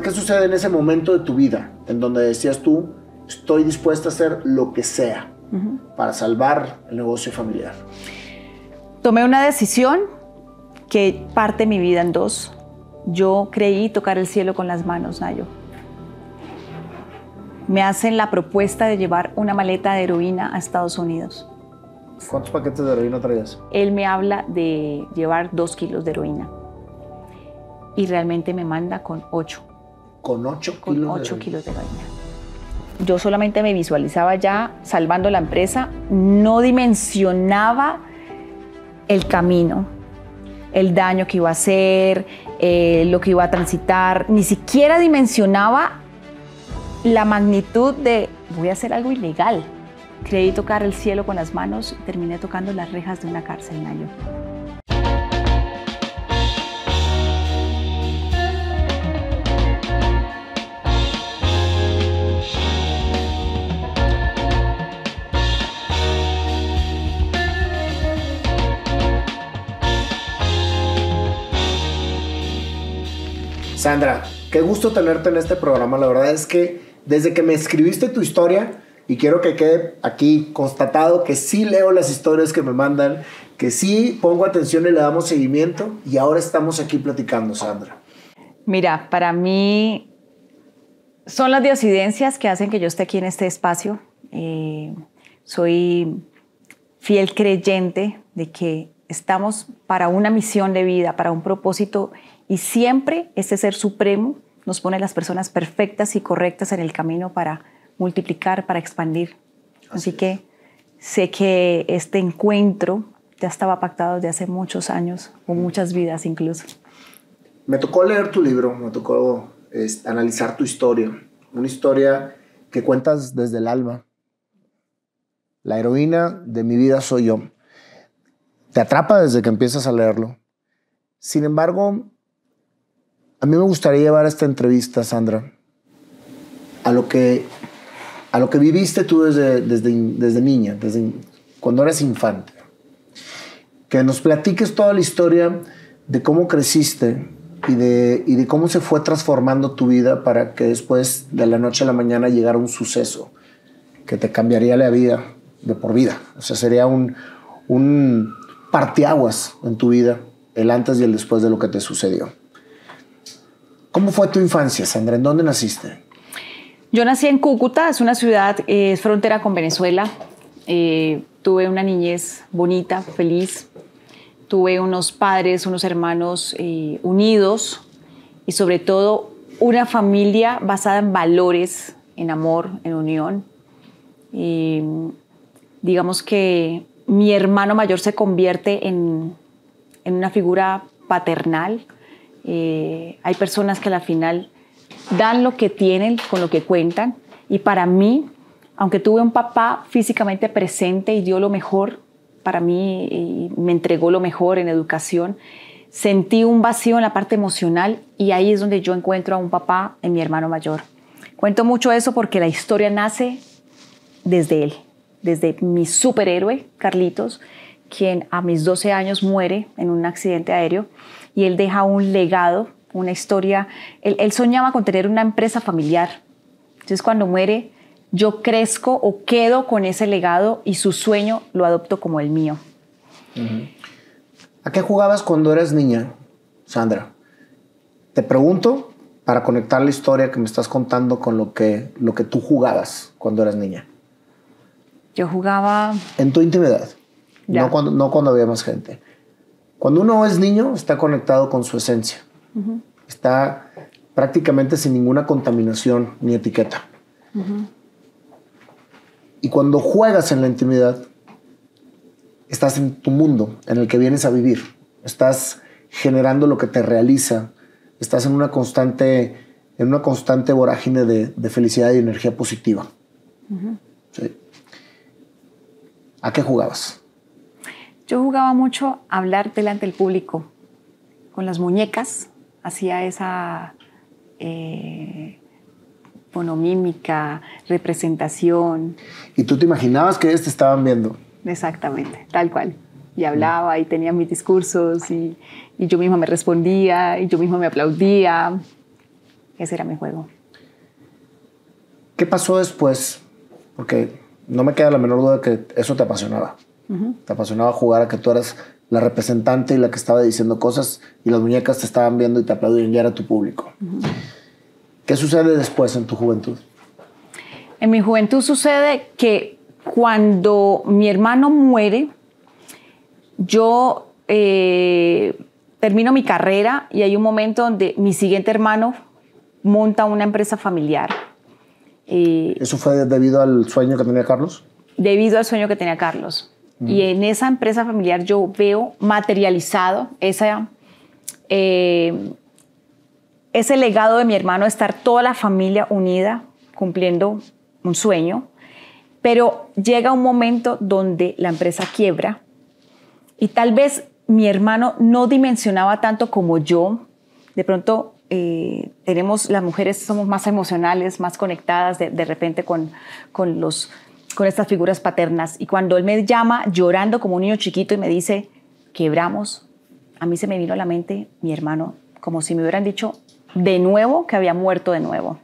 ¿qué sucede en ese momento de tu vida en donde decías tú, estoy dispuesta a hacer lo que sea para salvar el negocio familiar? Tomé una decisión que parte mi vida en dos. Yo creí tocar el cielo con las manos, Nayo. Me hacen la propuesta de llevar una maleta de heroína a Estados Unidos. ¿Cuántos paquetes de heroína traías? Él me habla de llevar dos kilos de heroína y realmente me manda con ocho con 8 kilos, de kilos Yo solamente me visualizaba ya salvando la empresa, no dimensionaba el camino, el daño que iba a hacer, eh, lo que iba a transitar, ni siquiera dimensionaba la magnitud de voy a hacer algo ilegal. Creí tocar el cielo con las manos, terminé tocando las rejas de una cárcel, en Nayo. Sandra, qué gusto tenerte en este programa. La verdad es que desde que me escribiste tu historia, y quiero que quede aquí constatado que sí leo las historias que me mandan, que sí pongo atención y le damos seguimiento, y ahora estamos aquí platicando, Sandra. Mira, para mí son las diosidencias que hacen que yo esté aquí en este espacio. Eh, soy fiel creyente de que estamos para una misión de vida, para un propósito y siempre ese ser supremo nos pone las personas perfectas y correctas en el camino para multiplicar, para expandir. Así, que sé que este encuentro ya estaba pactado desde hace muchos años o mm. muchas vidas incluso. Me tocó leer tu libro, me tocó analizar tu historia, una historia que cuentas desde el alma. La heroína de mi vida soy yo. Te atrapa desde que empiezas a leerlo. Sin embargo, a mí me gustaría llevar esta entrevista, Sandra, a lo que, a lo que viviste tú desde, desde, niña, desde cuando eras infante. Que nos platiques toda la historia de cómo creciste y de, de cómo se fue transformando tu vida para que después de la noche a la mañana llegara un suceso que te cambiaría la vida de por vida. O sea, sería un, un parteaguas en tu vida, el antes y el después de lo que te sucedió. ¿Cómo fue tu infancia, Sandra? ¿En dónde naciste? Yo nací en Cúcuta, es una ciudad, eh, es frontera con Venezuela. Eh, tuve una niñez bonita, feliz. Tuve unos padres, unos hermanos eh, unidos y sobre todo una familia basada en valores, en amor, en unión. digamos que mi hermano mayor se convierte en, en una figura paternal eh, hay personas que a la final dan lo que tienen con lo que cuentan y para mí, aunque tuve un papá físicamente presente y dio lo mejor para mí me entregó lo mejor en educación, sentí un vacío en la parte emocional y ahí es donde yo encuentro a un papá en mi hermano mayor. Cuento mucho eso porque la historia nace desde él, desde mi superhéroe, Carlitos, quien a mis 12 años muere en un accidente aéreo y él deja un legado, una historia. Él, soñaba con tener una empresa familiar. Entonces cuando muere, yo crezco o quedo con ese legado y su sueño lo adopto como el mío. ¿A qué jugabas cuando eras niña, Sandra? Te pregunto para conectar la historia que me estás contando con lo que, lo que tú jugabas cuando eras niña. Yo jugaba... En tu intimidad, no cuando, no cuando había más gente. Cuando uno es niño, está conectado con su esencia. Está prácticamente sin ninguna contaminación ni etiqueta. Y cuando juegas en la intimidad, estás en tu mundo en el que vienes a vivir. Estás generando lo que te realiza. Estás en una constante, en una constante vorágine de, felicidad y energía positiva. ¿A qué jugabas? Yo jugaba mucho a hablar delante del público, con las muñecas, hacía esa eh, representación. ¿Y tú te imaginabas que ellos te estaban viendo? Exactamente, tal cual. Y mm. hablaba y tenía mis discursos y, y yo misma me respondía y yo misma me aplaudía. Ese era mi juego. ¿Qué pasó después? Porque no me queda la menor duda que eso te apasionaba. Te apasionaba jugar a que tú eras la representante y la que estaba diciendo cosas y las muñecas te estaban viendo y te aplaudían ya era tu público. ¿Qué sucede después en tu juventud? En mi juventud sucede que cuando mi hermano muere, yo eh, termino mi carrera y hay un momento donde mi siguiente hermano monta una empresa familiar. Eh, ¿Eso fue debido al sueño que tenía Carlos? Debido al sueño que tenía Carlos. Y mm. en esa empresa familiar yo veo materializado esa, eh, ese legado de mi hermano, estar toda la familia unida cumpliendo un sueño. Pero llega un momento donde la empresa quiebra y tal vez mi hermano no dimensionaba tanto como yo. De pronto eh, tenemos, las mujeres somos más emocionales, más conectadas de, repente con, con los con estas figuras paternas. Y cuando él me llama llorando como un niño chiquito y me dice, quebramos, a mí se me vino a la mente mi hermano, como si me hubieran dicho de nuevo que había muerto de nuevo.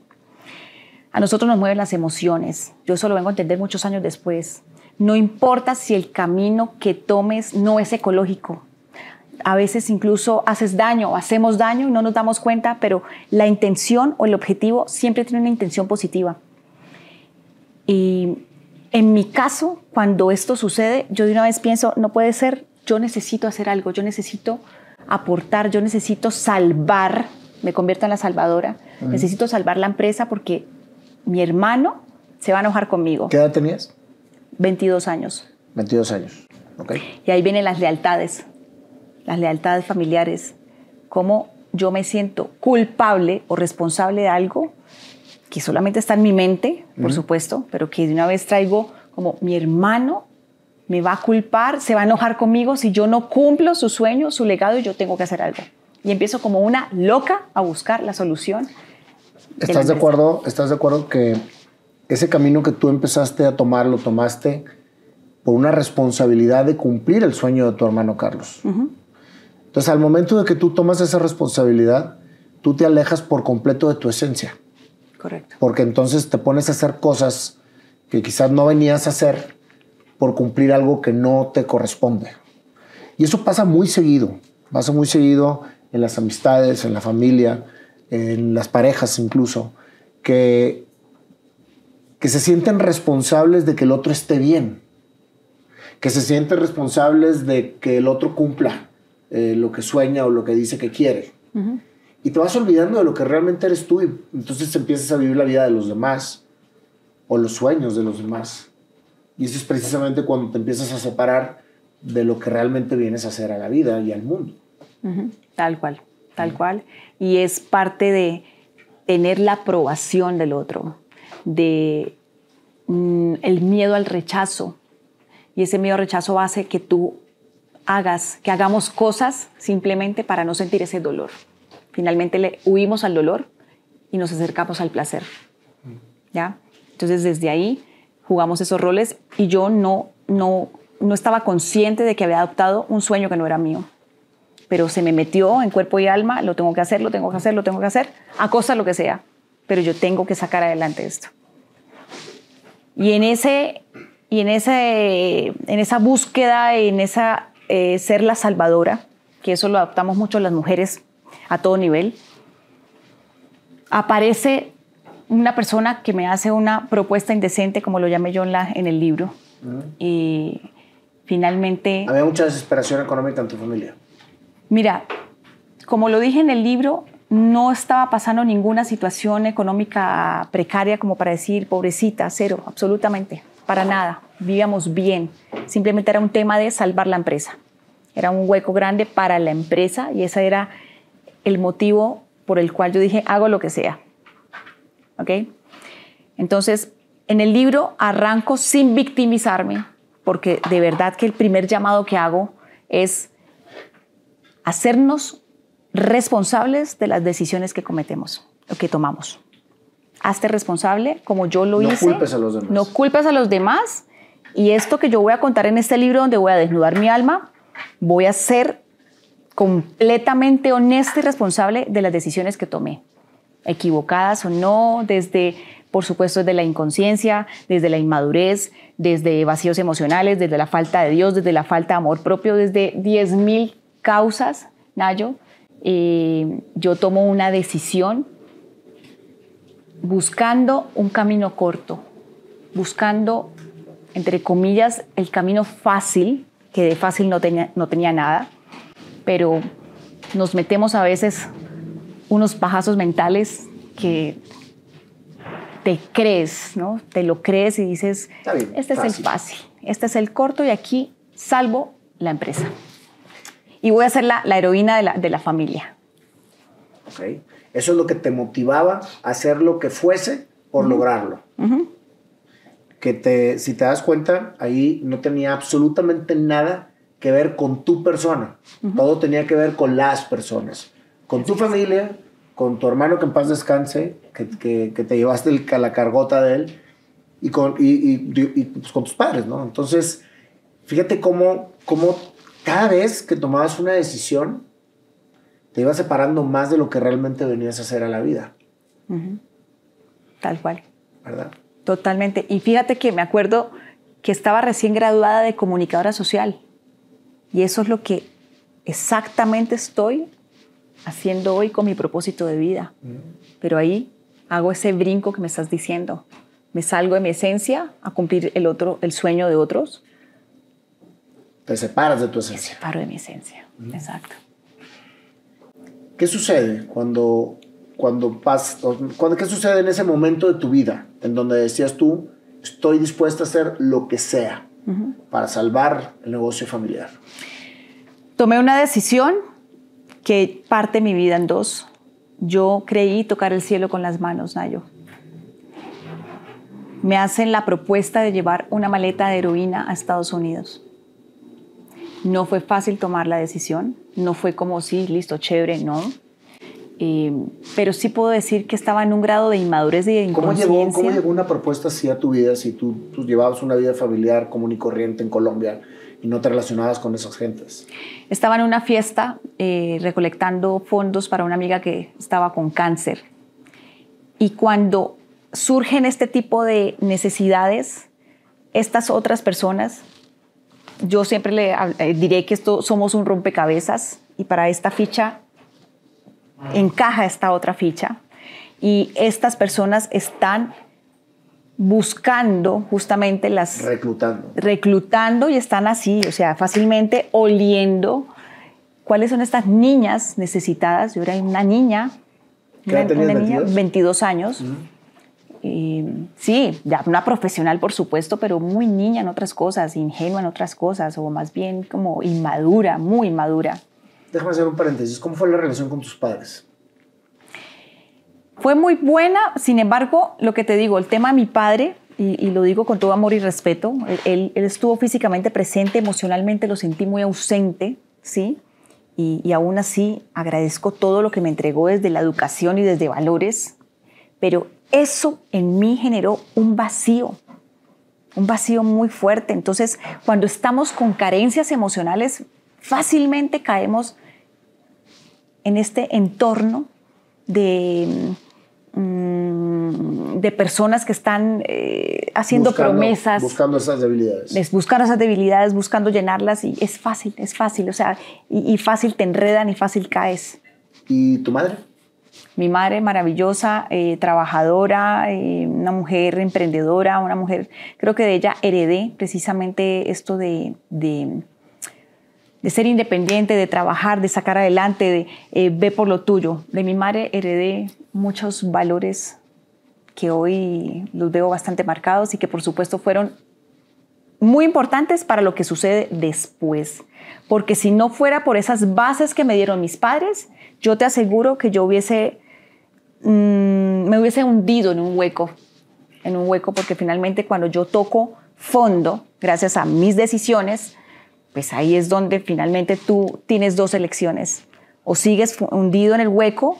A nosotros nos mueven las emociones. Yo eso lo vengo a entender muchos años después. No importa si el camino que tomes no es ecológico. A veces incluso haces daño, hacemos daño y no nos damos cuenta, pero la intención o el objetivo siempre tiene una intención positiva. Y en mi caso, cuando esto sucede, yo de una vez pienso, no puede ser, yo necesito hacer algo, yo necesito aportar, yo necesito salvar, me convierto en la salvadora, necesito salvar la empresa porque mi hermano se va a enojar conmigo. ¿Qué edad tenías? 22 años. 22 años, ok. Y ahí vienen las lealtades, las lealtades familiares, cómo yo me siento culpable o responsable de algo que solamente está en mi mente, por supuesto, pero que de una vez traigo como mi hermano me va a culpar, se va a enojar conmigo si yo no cumplo su sueño, su legado y yo tengo que hacer algo. Y empiezo como una loca a buscar la solución. ¿Estás de, acuerdo? ¿Estás de acuerdo que ese camino que tú empezaste a tomar lo tomaste por una responsabilidad de cumplir el sueño de tu hermano Carlos? Entonces, al momento de que tú tomas esa responsabilidad, tú te alejas por completo de tu esencia. Correcto. Porque entonces te pones a hacer cosas que quizás no venías a hacer por cumplir algo que no te corresponde. Y eso pasa muy seguido, pasa muy seguido en las amistades, en la familia, en las parejas incluso, que, que se sienten responsables de que el otro esté bien, que se sienten responsables de que el otro cumpla eh, lo que sueña o lo que dice que quiere y te vas olvidando de lo que realmente eres tú y entonces empiezas a vivir la vida de los demás o los sueños de los demás. Y eso es precisamente cuando te empiezas a separar de lo que realmente vienes a hacer a la vida y al mundo. Tal cual, tal cual. Y es parte de tener la aprobación del otro, de mm, el miedo al rechazo. Y ese miedo al rechazo hace que tú hagas, que hagamos cosas simplemente para no sentir ese dolor. Finalmente le huimos al dolor y nos acercamos al placer. ¿Ya? Entonces desde ahí jugamos esos roles y yo no, no, no estaba consciente de que había adoptado un sueño que no era mío. Pero se me metió en cuerpo y alma, lo tengo que hacer, lo tengo que hacer, lo tengo que hacer, a costa lo que sea. Pero yo tengo que sacar adelante esto. Y en, ese, y en, ese, en esa búsqueda, en esa eh, ser la salvadora, que eso lo adoptamos mucho las mujeres, a todo nivel, aparece una persona que me hace una propuesta indecente, como lo llamé yo en, la, en el libro. Y finalmente... ¿Había mucha desesperación económica en tu familia? Mira, como lo dije en el libro, no estaba pasando ninguna situación económica precaria como para decir, pobrecita, cero, absolutamente, para nada. Vivíamos bien. Simplemente era un tema de salvar la empresa. Era un hueco grande para la empresa y esa era el motivo por el cual yo dije, hago lo que sea. ¿Ok? Entonces, en el libro arranco sin victimizarme, porque de verdad que el primer llamado que hago es hacernos responsables de las decisiones que cometemos o que tomamos. Hazte responsable como yo lo hice. No culpes a los demás. No culpes a los demás. Y esto que yo voy a contar en este libro, donde voy a desnudar mi alma, voy a ser completamente honesta y responsable de las decisiones que tomé, equivocadas o no, desde, por supuesto, desde la inconsciencia, desde la inmadurez, desde vacíos emocionales, desde la falta de Dios, desde la falta de amor propio, desde 10.000 causas, Nayo. Eh, yo tomo una decisión buscando un camino corto, buscando, entre comillas, el camino fácil, que de fácil no tenía nada, pero nos metemos a veces unos pajazos mentales que te crees, ¿no? Te lo crees y dices, este es el fácil, este es el corto y aquí salvo la empresa. Y voy a ser la, heroína de la, familia. Okay. Eso es lo que te motivaba a hacer lo que fuese por lograrlo. Que te, si te das cuenta, ahí no tenía absolutamente nada ver con tu persona. Todo tenía que ver con las personas. Con tu familia, con tu hermano que en paz descanse, que, que, te llevaste la cargota de él, y con, y, pues, con tus padres, ¿no? Entonces, fíjate cómo, cómo cada vez que tomabas una decisión, te ibas separando más de lo que realmente venías a hacer a la vida. Tal cual. ¿Verdad? Totalmente. Y fíjate que me acuerdo que estaba recién graduada de comunicadora social y eso es lo que exactamente estoy haciendo hoy con mi propósito de vida. Mm. Pero ahí hago ese brinco que me estás diciendo. Me salgo de mi esencia a cumplir el, otro, el sueño de otros. Te separas de tu esencia. Me separo de mi esencia, mm. exacto. ¿Qué sucede cuando, cuando cuando, qué sucede en ese momento de tu vida en donde decías tú, estoy dispuesta a hacer lo que sea? para salvar el negocio familiar? Tomé una decisión que parte mi vida en dos. Yo creí tocar el cielo con las manos, Nayo. Me hacen la propuesta de llevar una maleta de heroína a Estados Unidos. No fue fácil tomar la decisión, no fue como, sí, listo, chévere, no. Eh, pero sí puedo decir que estaba en un grado de inmadurez y de inconsciencia. ¿Cómo llegó, una propuesta así a tu vida si tú, llevabas una vida familiar común y corriente en Colombia y no te relacionabas con esas gentes? Estaba en una fiesta eh, recolectando fondos para una amiga que estaba con cáncer. Y cuando surgen este tipo de necesidades, estas otras personas, yo siempre le eh, diré que esto somos un rompecabezas y para esta ficha encaja esta otra ficha y estas personas están buscando justamente las... Reclutando. y están así, o sea, fácilmente oliendo cuáles son estas niñas necesitadas. Yo era una niña, una, niña 22? años. Eh, sí, ya una profesional, por supuesto, pero muy niña en otras cosas, ingenua en otras cosas, o más bien como inmadura, muy inmadura déjame hacer un paréntesis, ¿cómo fue la relación con tus padres? Fue muy buena, sin embargo, lo que te digo, el tema de mi padre, y, lo digo con todo amor y respeto, él, estuvo físicamente presente, emocionalmente lo sentí muy ausente, ¿sí? Y, y aún así agradezco todo lo que me entregó desde la educación y desde valores, pero eso en mí generó un vacío, un vacío muy fuerte. Entonces, cuando estamos con carencias emocionales, fácilmente caemos en este entorno de, mm, de personas que están eh, haciendo promesas. Buscando esas debilidades. buscando esas debilidades, buscando llenarlas y es fácil, es fácil. O sea, y, fácil te enredan y fácil caes. ¿Y tu madre? Mi madre maravillosa, eh, trabajadora, eh, una mujer emprendedora, una mujer, creo que de ella heredé precisamente esto de de ser independiente, de trabajar, de sacar adelante, de eh, ve por lo tuyo. De mi madre heredé muchos valores que hoy los veo bastante marcados y que por supuesto fueron muy importantes para lo que sucede después. Porque si no fuera por esas bases que me dieron mis padres, yo te aseguro que yo hubiese, mm, me hubiese hundido en un hueco, en un hueco, porque finalmente cuando yo toco fondo, gracias a mis decisiones, pues ahí es donde finalmente tú tienes dos elecciones. O sigues hundido en el hueco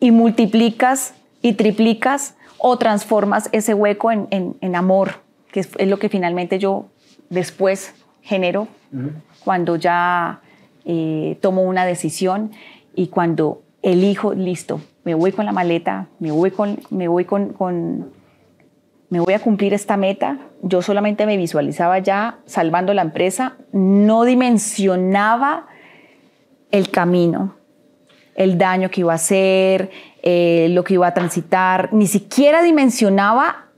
y multiplicas y triplicas o transformas ese hueco en, amor, que es, lo que finalmente yo después genero cuando ya eh, tomo una decisión y cuando elijo, listo, me voy con la maleta, me voy con, me voy con me voy a cumplir esta meta. Yo solamente me visualizaba ya salvando la empresa, no dimensionaba el camino, el daño que iba a hacer, eh, lo que iba a transitar, ni siquiera dimensionaba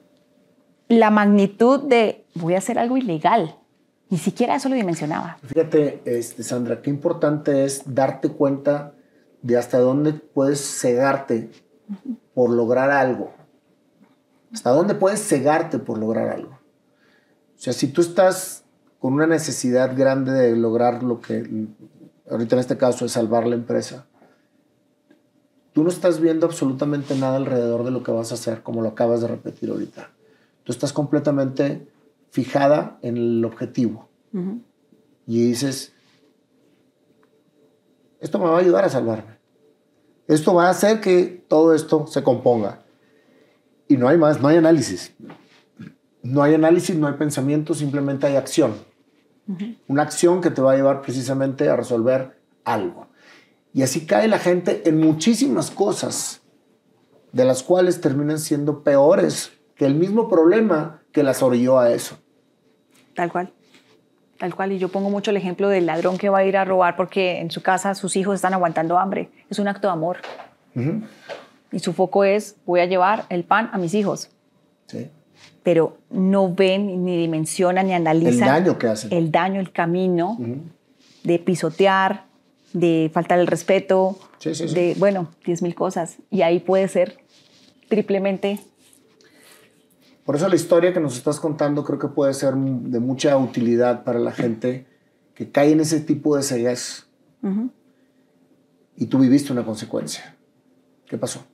la magnitud de voy a hacer algo ilegal. Ni siquiera eso lo dimensionaba. Fíjate, este, Sandra, qué importante es darte cuenta de hasta dónde puedes cegarte por lograr algo. ¿Hasta dónde puedes cegarte por lograr algo? O sea, si tú estás con una necesidad grande de lograr lo que, ahorita en este caso, es salvar la empresa, tú no estás viendo absolutamente nada alrededor de lo que vas a hacer, como lo acabas de repetir ahorita. Tú estás completamente fijada en el objetivo. Y dices, esto me va a ayudar a salvarme. Esto va a hacer que todo esto se componga y no hay más, no hay análisis. No hay análisis, no hay pensamiento, simplemente hay acción. Una acción que te va a llevar precisamente a resolver algo. Y así cae la gente en muchísimas cosas, de las cuales terminan siendo peores que el mismo problema que las orilló a eso. Tal cual. Tal cual, y yo pongo mucho el ejemplo del ladrón que va a ir a robar porque en su casa sus hijos están aguantando hambre. Es un acto de amor y su foco es voy a llevar el pan a mis hijos. Sí. Pero no ven, ni dimensionan, ni analizan. El daño que hacen. El daño, el camino de pisotear, de faltar el respeto, de, bueno, 10 mil cosas. Y ahí puede ser triplemente. Por eso la historia que nos estás contando creo que puede ser de mucha utilidad para la gente que cae en ese tipo de ceguez. Y tú viviste una consecuencia. ¿Qué pasó?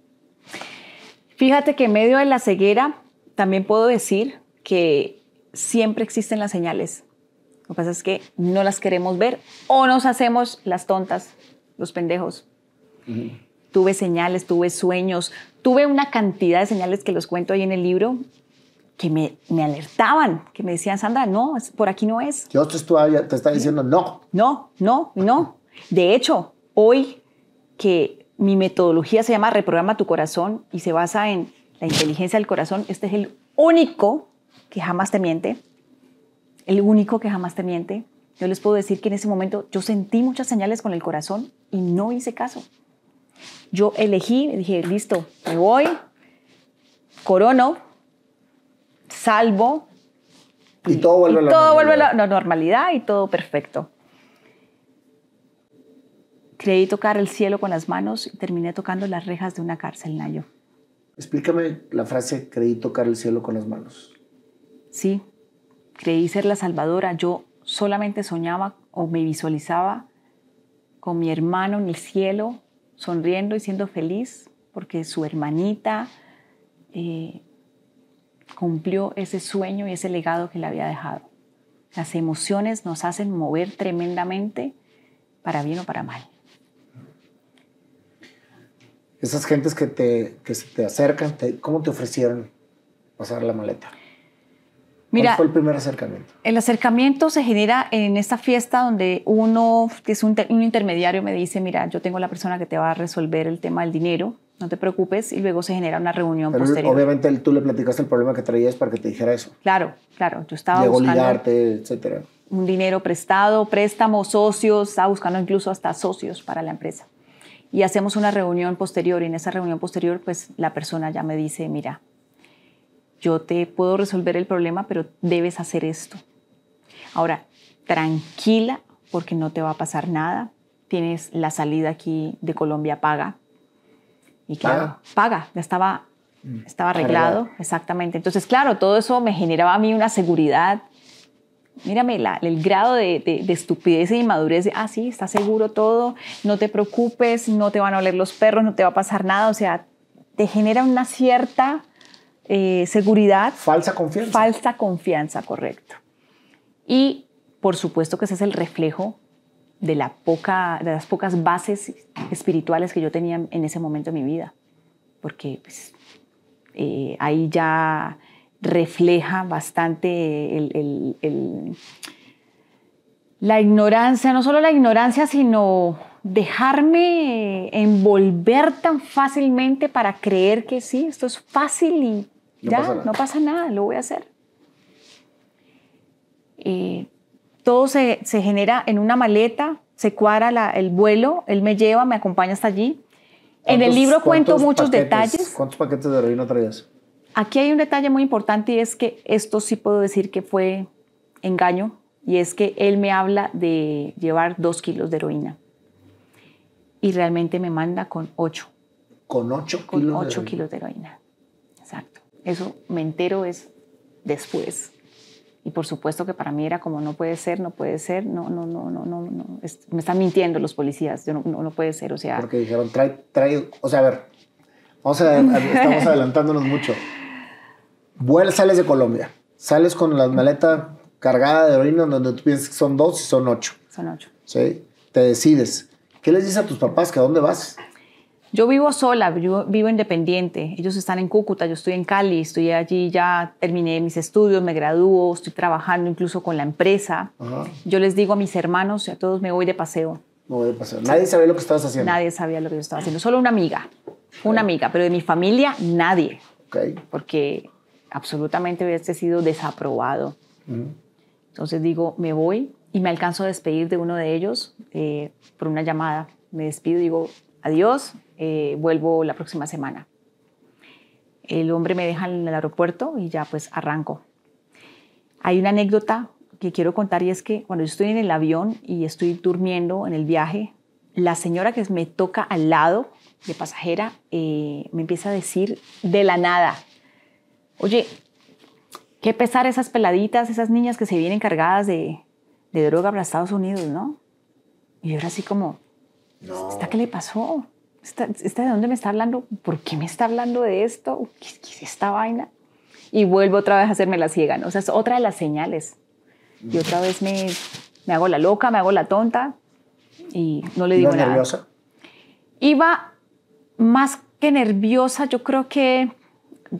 Fíjate que en medio de la ceguera también puedo decir que siempre existen las señales. Lo que pasa es que no las queremos ver o nos hacemos las tontas, los pendejos. Tuve señales, tuve sueños, tuve una cantidad de señales que los cuento ahí en el libro que me, alertaban, que me decían, Sandra, no, por aquí no es. Yo te, estoy, te está diciendo no. No, no, no. De hecho, hoy que mi metodología se llama Reprograma tu corazón y se basa en la inteligencia del corazón. Este es el único que jamás te miente. El único que jamás te miente. Yo les puedo decir que en ese momento yo sentí muchas señales con el corazón y no hice caso. Yo elegí, dije, listo, me voy, corono, salvo. Y, todo vuelve, a, la todo vuelve a la normalidad y todo perfecto. Creí tocar el cielo con las manos y terminé tocando las rejas de una cárcel, Nayo. Explícame la frase, creí tocar el cielo con las manos. Sí, creí ser la salvadora. Yo solamente soñaba o me visualizaba con mi hermano en el cielo, sonriendo y siendo feliz, porque su hermanita eh, cumplió ese sueño y ese legado que le había dejado. Las emociones nos hacen mover tremendamente, para bien o para mal esas gentes que, te, se te acercan, ¿cómo te ofrecieron pasar la maleta? Mira, ¿Cuál fue el primer acercamiento? El acercamiento se genera en esta fiesta donde uno, que es un, intermediario, me dice, mira, yo tengo la persona que te va a resolver el tema del dinero, no te preocupes, y luego se genera una reunión Pero posterior. Obviamente tú le platicaste el problema que traías para que te dijera eso. Claro, claro, yo estaba buscando... etcétera. Un dinero prestado, préstamo, socios, estaba buscando incluso hasta socios para la empresa y hacemos una reunión posterior y en esa reunión posterior pues la persona ya me dice, mira, yo te puedo resolver el problema, pero debes hacer esto. Ahora, tranquila porque no te va a pasar nada. Tienes la salida aquí de Colombia paga. Y claro, paga, ya estaba, mm. estaba Arreglado. exactamente. Entonces, claro, todo eso me generaba a mí una seguridad Mírame el grado de, estupidez e inmadurez ah, sí, está seguro todo, no te preocupes, no te van a oler los perros, no te va a pasar nada. O sea, te genera una cierta eh, seguridad. Falsa confianza. Falsa confianza, correcto. Y por supuesto que ese es el reflejo de, la poca, de las pocas bases espirituales que yo tenía en ese momento de mi vida. Porque pues, eh, ahí ya refleja bastante la ignorancia, no solo la ignorancia, sino dejarme envolver tan fácilmente para creer que sí, esto es fácil y ya, no pasa, nada, lo voy a hacer. Eh, todo se, genera en una maleta, se cuadra el vuelo, él me lleva, me acompaña hasta allí. En el libro cuento muchos detalles. ¿Cuántos paquetes de reino traías? Aquí hay un detalle muy importante y es que esto sí puedo decir que fue engaño y es que él me habla de llevar dos kilos de heroína y realmente me manda con ocho. Con ocho con kilos. Con ocho kilos de heroína. Exacto. Eso me entero es después. Y por supuesto que para mí era como no puede ser, no puede ser, no, no, no, no, no, me están mintiendo los policías, no, no, puede ser, o sea. Porque dijeron, trae, trae, o sea, a ver, vamos estamos adelantándonos mucho. Vuelves, sales de Colombia, sales con la maleta cargada de orina donde tú piensas que son dos y son ocho. Son ocho. ¿Sí? Te decides. ¿Qué les dices a tus papás? ¿Que a dónde vas? Yo vivo sola, yo vivo independiente. Ellos están en Cúcuta, yo estoy en Cali, estoy allí, ya terminé mis estudios, me gradúo, estoy trabajando incluso con la empresa. Yo les digo a mis hermanos y a todos, me voy de paseo. Me voy de paseo. Nadie sabe sabía lo que estabas haciendo. Nadie sabía lo que yo estaba haciendo, solo una amiga, una amiga, pero de mi familia nadie. Ok. Porque absolutamente hubiese sido desaprobado. Entonces digo, me voy y me alcanzo a despedir de uno de ellos eh, por una llamada. Me despido, digo, adiós, eh, vuelvo la próxima semana. El hombre me deja en el aeropuerto y ya pues arranco. Hay una anécdota que quiero contar y es que cuando yo estoy en el avión y estoy durmiendo en el viaje, la señora que me toca al lado de pasajera eh, me empieza a decir de la nada, Oye, qué pesar esas peladitas, esas niñas que se vienen cargadas de, droga para Estados Unidos, ¿no? Y yo era así como, no. ¿esta qué le pasó? ¿Esta, de dónde me está hablando? ¿Por qué me está hablando de esto? ¿Qué, es esta vaina? Y vuelvo otra vez a hacerme la ciega, ¿no? O sea, es otra de las señales. Y otra vez me, hago la loca, me hago la tonta y no le digo nada. nerviosa? Iba más que nerviosa, yo creo que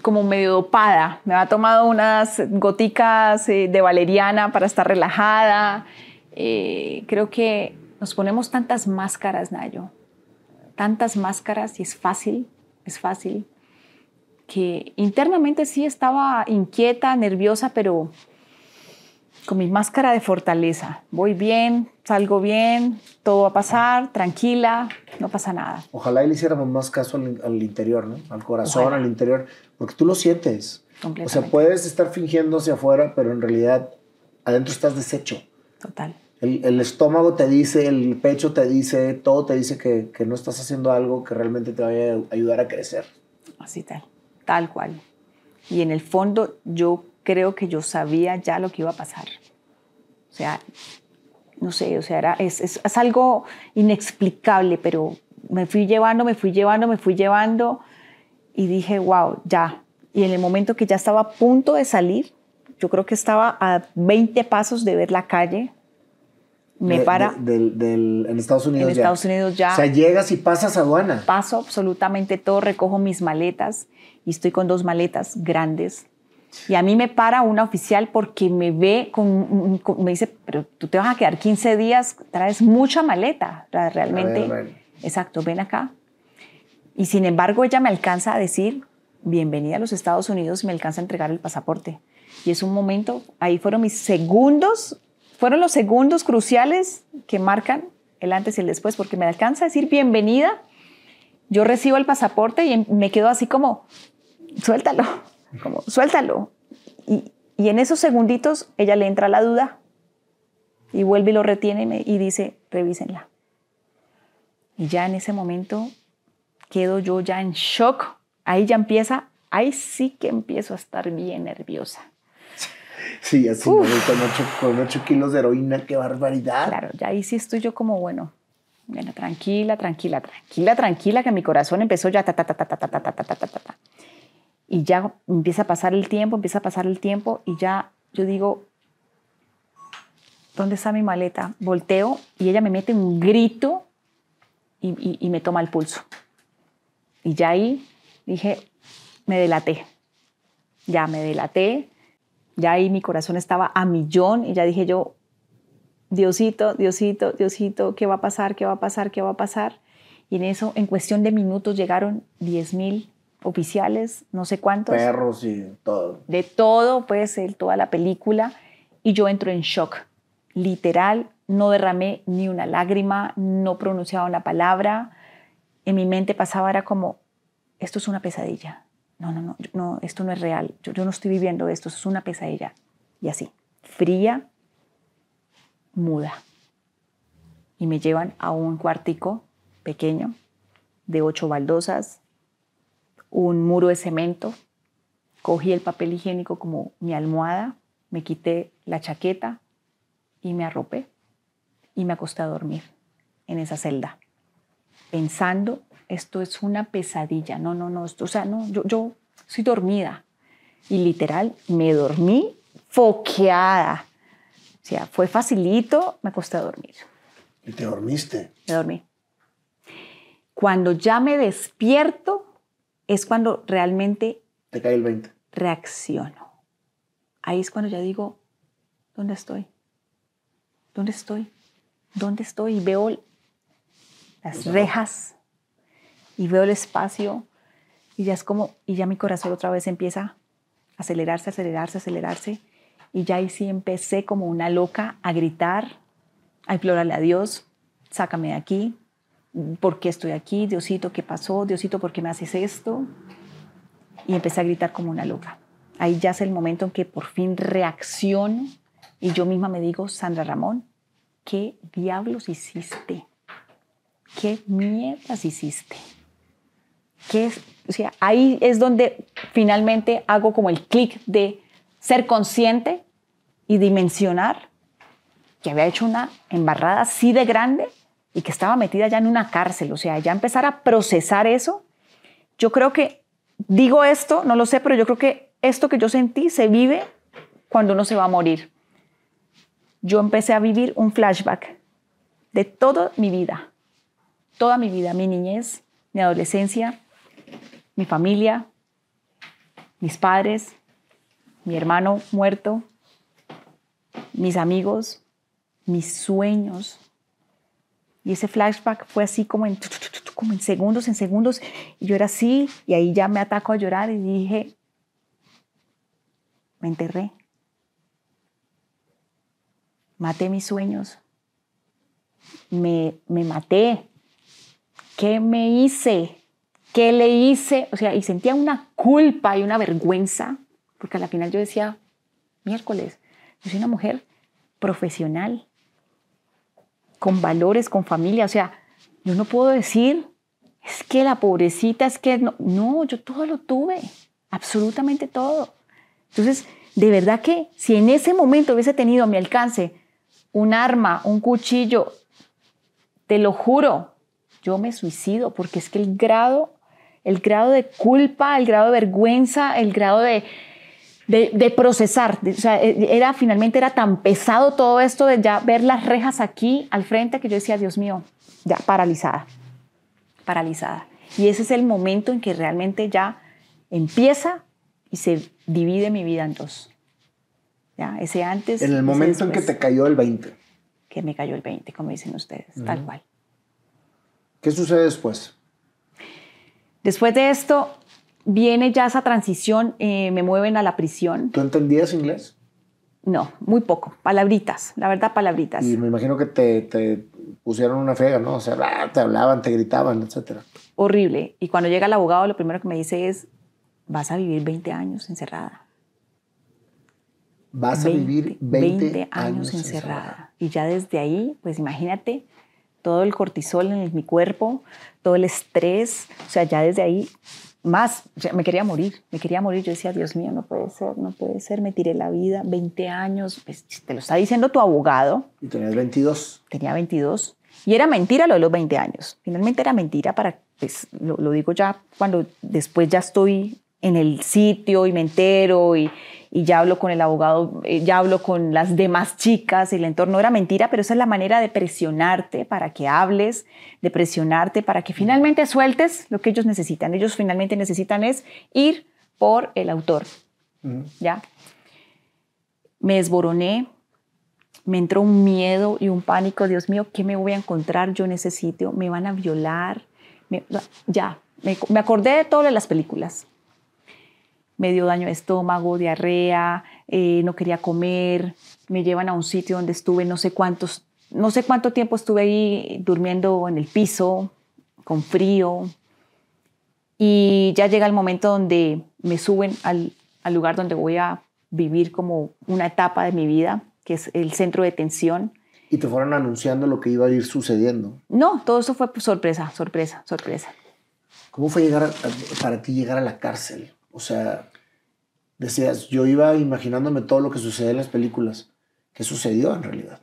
como medio dopada. Me ha tomado unas goticas eh, de valeriana para estar relajada. Eh, creo que nos ponemos tantas máscaras, Nayo. Tantas máscaras y es fácil, es fácil. Que internamente sí estaba inquieta, nerviosa, pero con mi máscara de fortaleza. Voy bien, salgo bien, todo va a pasar, tranquila, no pasa nada. Ojalá le hiciéramos más caso al, interior, ¿no? Al corazón, al interior, porque tú lo sientes. O sea, puedes estar fingiendo hacia afuera, pero en realidad adentro estás deshecho. Total. El, estómago te dice, el pecho te dice, todo te dice que, que no estás haciendo algo que realmente te vaya a ayudar a crecer. Así tal, tal cual. Y en el fondo yo creo que yo sabía ya lo que iba a pasar. O sea, no sé, o sea, es, es, algo inexplicable, pero me fui llevando, me fui llevando, me fui llevando y dije, wow, ya. Y en el momento que ya estaba a punto de salir, yo creo que estaba a 20 pasos de ver la calle, me para. del, en Estados Unidos en Estados Unidos ya. O sea, llegas y pasas aduana. Paso absolutamente todo, recojo mis maletas y estoy con dos maletas grandes y a mí me para una oficial porque me ve, con, me dice, pero tú te vas a quedar 15 días, traes mucha maleta, realmente. exacto, ven acá. Y sin embargo, ella me alcanza a decir, bienvenida a los Estados Unidos y me alcanza a entregar el pasaporte. Y es un momento, ahí fueron mis segundos, fueron los segundos cruciales que marcan el antes y el después, porque me alcanza a decir bienvenida. Yo recibo el pasaporte y em, me quedo así como, suéltalo, como suéltalo. Y, en esos segunditos ella le entra la duda y vuelve y lo retiene y dice, revísenla. Y ya en ese momento quedo yo ya en shock. Ahí ya empieza, ahí sí que empiezo a estar bien nerviosa. Sí, así con ocho, con ocho kilos de heroína, qué barbaridad. Claro, ya ahí sí estoy yo como, bueno, bueno, tranquila, tranquila, tranquila, tranquila, que mi corazón empezó ya ta, ta, ta, ta, ta, ta, ta, ta. Y ya empieza a pasar el tiempo, empieza a pasar el tiempo y ya yo digo, ¿dónde está mi maleta? Volteo y ella me mete un grito y, me toma el pulso. Y ya ahí dije, me delaté. Ya me delaté. Ya ahí mi corazón estaba a millón y ya dije yo, Diosito, Diosito, Diosito, ¿qué va a pasar? ¿Qué va a pasar? ¿Qué va a pasar? Y en eso, en cuestión de minutos, llegaron mil oficiales, no sé cuántos. Perros y todo. De todo, pues, el toda la película. Y yo entro en shock. Literal, no derramé ni una lágrima, no pronunciaba una palabra. En mi mente pasaba, era como, esto es una pesadilla. No, no, no, no esto no es real. Yo, no estoy viviendo esto, esto es una pesadilla. Y así, fría, muda. Y me llevan a un cuartico pequeño de ocho baldosas, un muro de cemento, cogí el papel higiénico como mi almohada, me quité la chaqueta y me arropé y me acosté a dormir en esa celda, pensando, esto es una pesadilla, no, no, no, esto, o sea, no, yo, yo soy dormida y literal me dormí foqueada. O sea, fue facilito, me acosté a dormir. ¿Y te dormiste? Me dormí. Cuando ya me despierto, es cuando realmente... Reacciono. Ahí es cuando ya digo, ¿dónde estoy? ¿Dónde estoy? ¿Dónde estoy? Y veo las rejas y veo el espacio y ya es como, y ya mi corazón otra vez empieza a acelerarse, acelerarse, acelerarse. Y ya ahí sí empecé como una loca a gritar, a implorarle a Dios, sácame de aquí, ¿por qué estoy aquí? Diosito, ¿qué pasó? Diosito, ¿por qué me haces esto? Y empecé a gritar como una loca. Ahí ya es el momento en que por fin reacciono y yo misma me digo, Sandra Ramón, ¿qué diablos hiciste? ¿Qué mierdas hiciste? ¿Qué es? O sea, ahí es donde finalmente hago como el clic de ser consciente y dimensionar que había hecho una embarrada así de grande y que estaba metida ya en una cárcel, o sea, ya empezar a procesar eso, yo creo que, digo esto, no lo sé, pero yo creo que esto que yo sentí se vive cuando uno se va a morir. Yo empecé a vivir un flashback de toda mi vida, toda mi vida, mi niñez, mi adolescencia, mi familia, mis padres, mi hermano muerto, mis amigos, mis sueños, y ese flashback fue así como en, segundos, en segundos. Y yo era así, y ahí ya me atacó a llorar y dije, me enterré. Maté mis sueños. Me, maté. ¿Qué me hice? ¿Qué le hice? O sea, y sentía una culpa y una vergüenza, porque al final yo decía, miércoles, yo soy una mujer profesional, con valores, con familia. O sea, yo no puedo decir, es que la pobrecita, es que no, no yo todo lo tuve, absolutamente todo. Entonces, de verdad que si en ese momento hubiese tenido a mi alcance un arma, un cuchillo, te lo juro, yo me suicido porque es que el grado, el grado de culpa, el grado de vergüenza, el grado de, de, procesar. o sea, eh, era, finalmente era tan pesado todo esto de ya ver las rejas aquí al frente que yo decía, Dios mío, ya paralizada, paralizada. Y ese es el momento en que realmente ya empieza y se divide mi vida en dos. Ya, ese antes. En el momento en que te cayó el 20. Que me cayó el 20, como dicen ustedes, tal cual. ¿Qué sucede después? Después de esto, viene ya esa transición, eh, me mueven a la prisión. ¿Tú entendías inglés? No, muy poco. Palabritas, la verdad, palabritas. Y me imagino que te, pusieron una frega, ¿no? O sea, ah, te hablaban, te gritaban, etcétera. Horrible. Y cuando llega el abogado, lo primero que me dice es, vas a vivir 20 años encerrada. Vas a vivir 20, años, encerrada. Y ya desde ahí, pues imagínate todo el cortisol en mi cuerpo, todo el estrés. O sea, ya desde ahí más, me quería morir, me quería morir. Yo decía, Dios mío, no puede ser, no puede ser, me tiré la vida, 20 años, pues, te lo está diciendo tu abogado. ¿Y tenías 22? Tenía 22. Y era mentira lo de los 20 años. Finalmente era mentira para, pues, lo, lo digo ya cuando después ya estoy en el sitio y me entero y, y ya hablo con el abogado, eh, ya hablo con las demás chicas, y el entorno era mentira, pero esa es la manera de presionarte para que hables, de presionarte para que finalmente sueltes lo que ellos necesitan. Ellos finalmente necesitan es ir por el autor. ¿Ya? Me desboroné, me entró un miedo y un pánico, Dios mío, ¿qué me voy a encontrar yo en ese sitio? ¿Me van a violar? ya, me, acordé de todas las películas me dio daño de estómago, diarrea, eh, no quería comer, me llevan a un sitio donde estuve no sé cuántos, no sé cuánto tiempo estuve ahí durmiendo en el piso, con frío. Y ya llega el momento donde me suben al, lugar donde voy a vivir como una etapa de mi vida, que es el centro de detención. ¿Y te fueron anunciando lo que iba a ir sucediendo? No, todo eso fue pues, sorpresa, sorpresa, sorpresa. ¿Cómo fue llegar para ti llegar a la cárcel? O sea, decías, yo iba imaginándome todo lo que sucede en las películas. ¿Qué sucedió en realidad?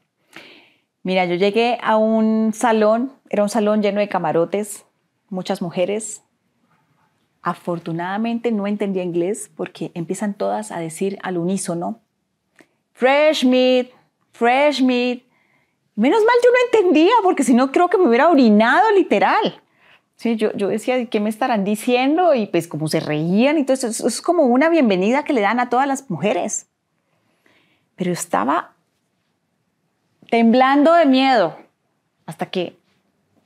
Mira, yo llegué a un salón, era un salón lleno de camarotes, muchas mujeres. Afortunadamente no entendía inglés porque empiezan todas a decir al unísono, fresh meat, fresh meat. Menos mal yo no entendía porque si no creo que me hubiera orinado literal. Sí, yo, decía, ¿qué me estarán diciendo? Y pues como se reían y todo es como una bienvenida que le dan a todas las mujeres. Pero estaba temblando de miedo hasta que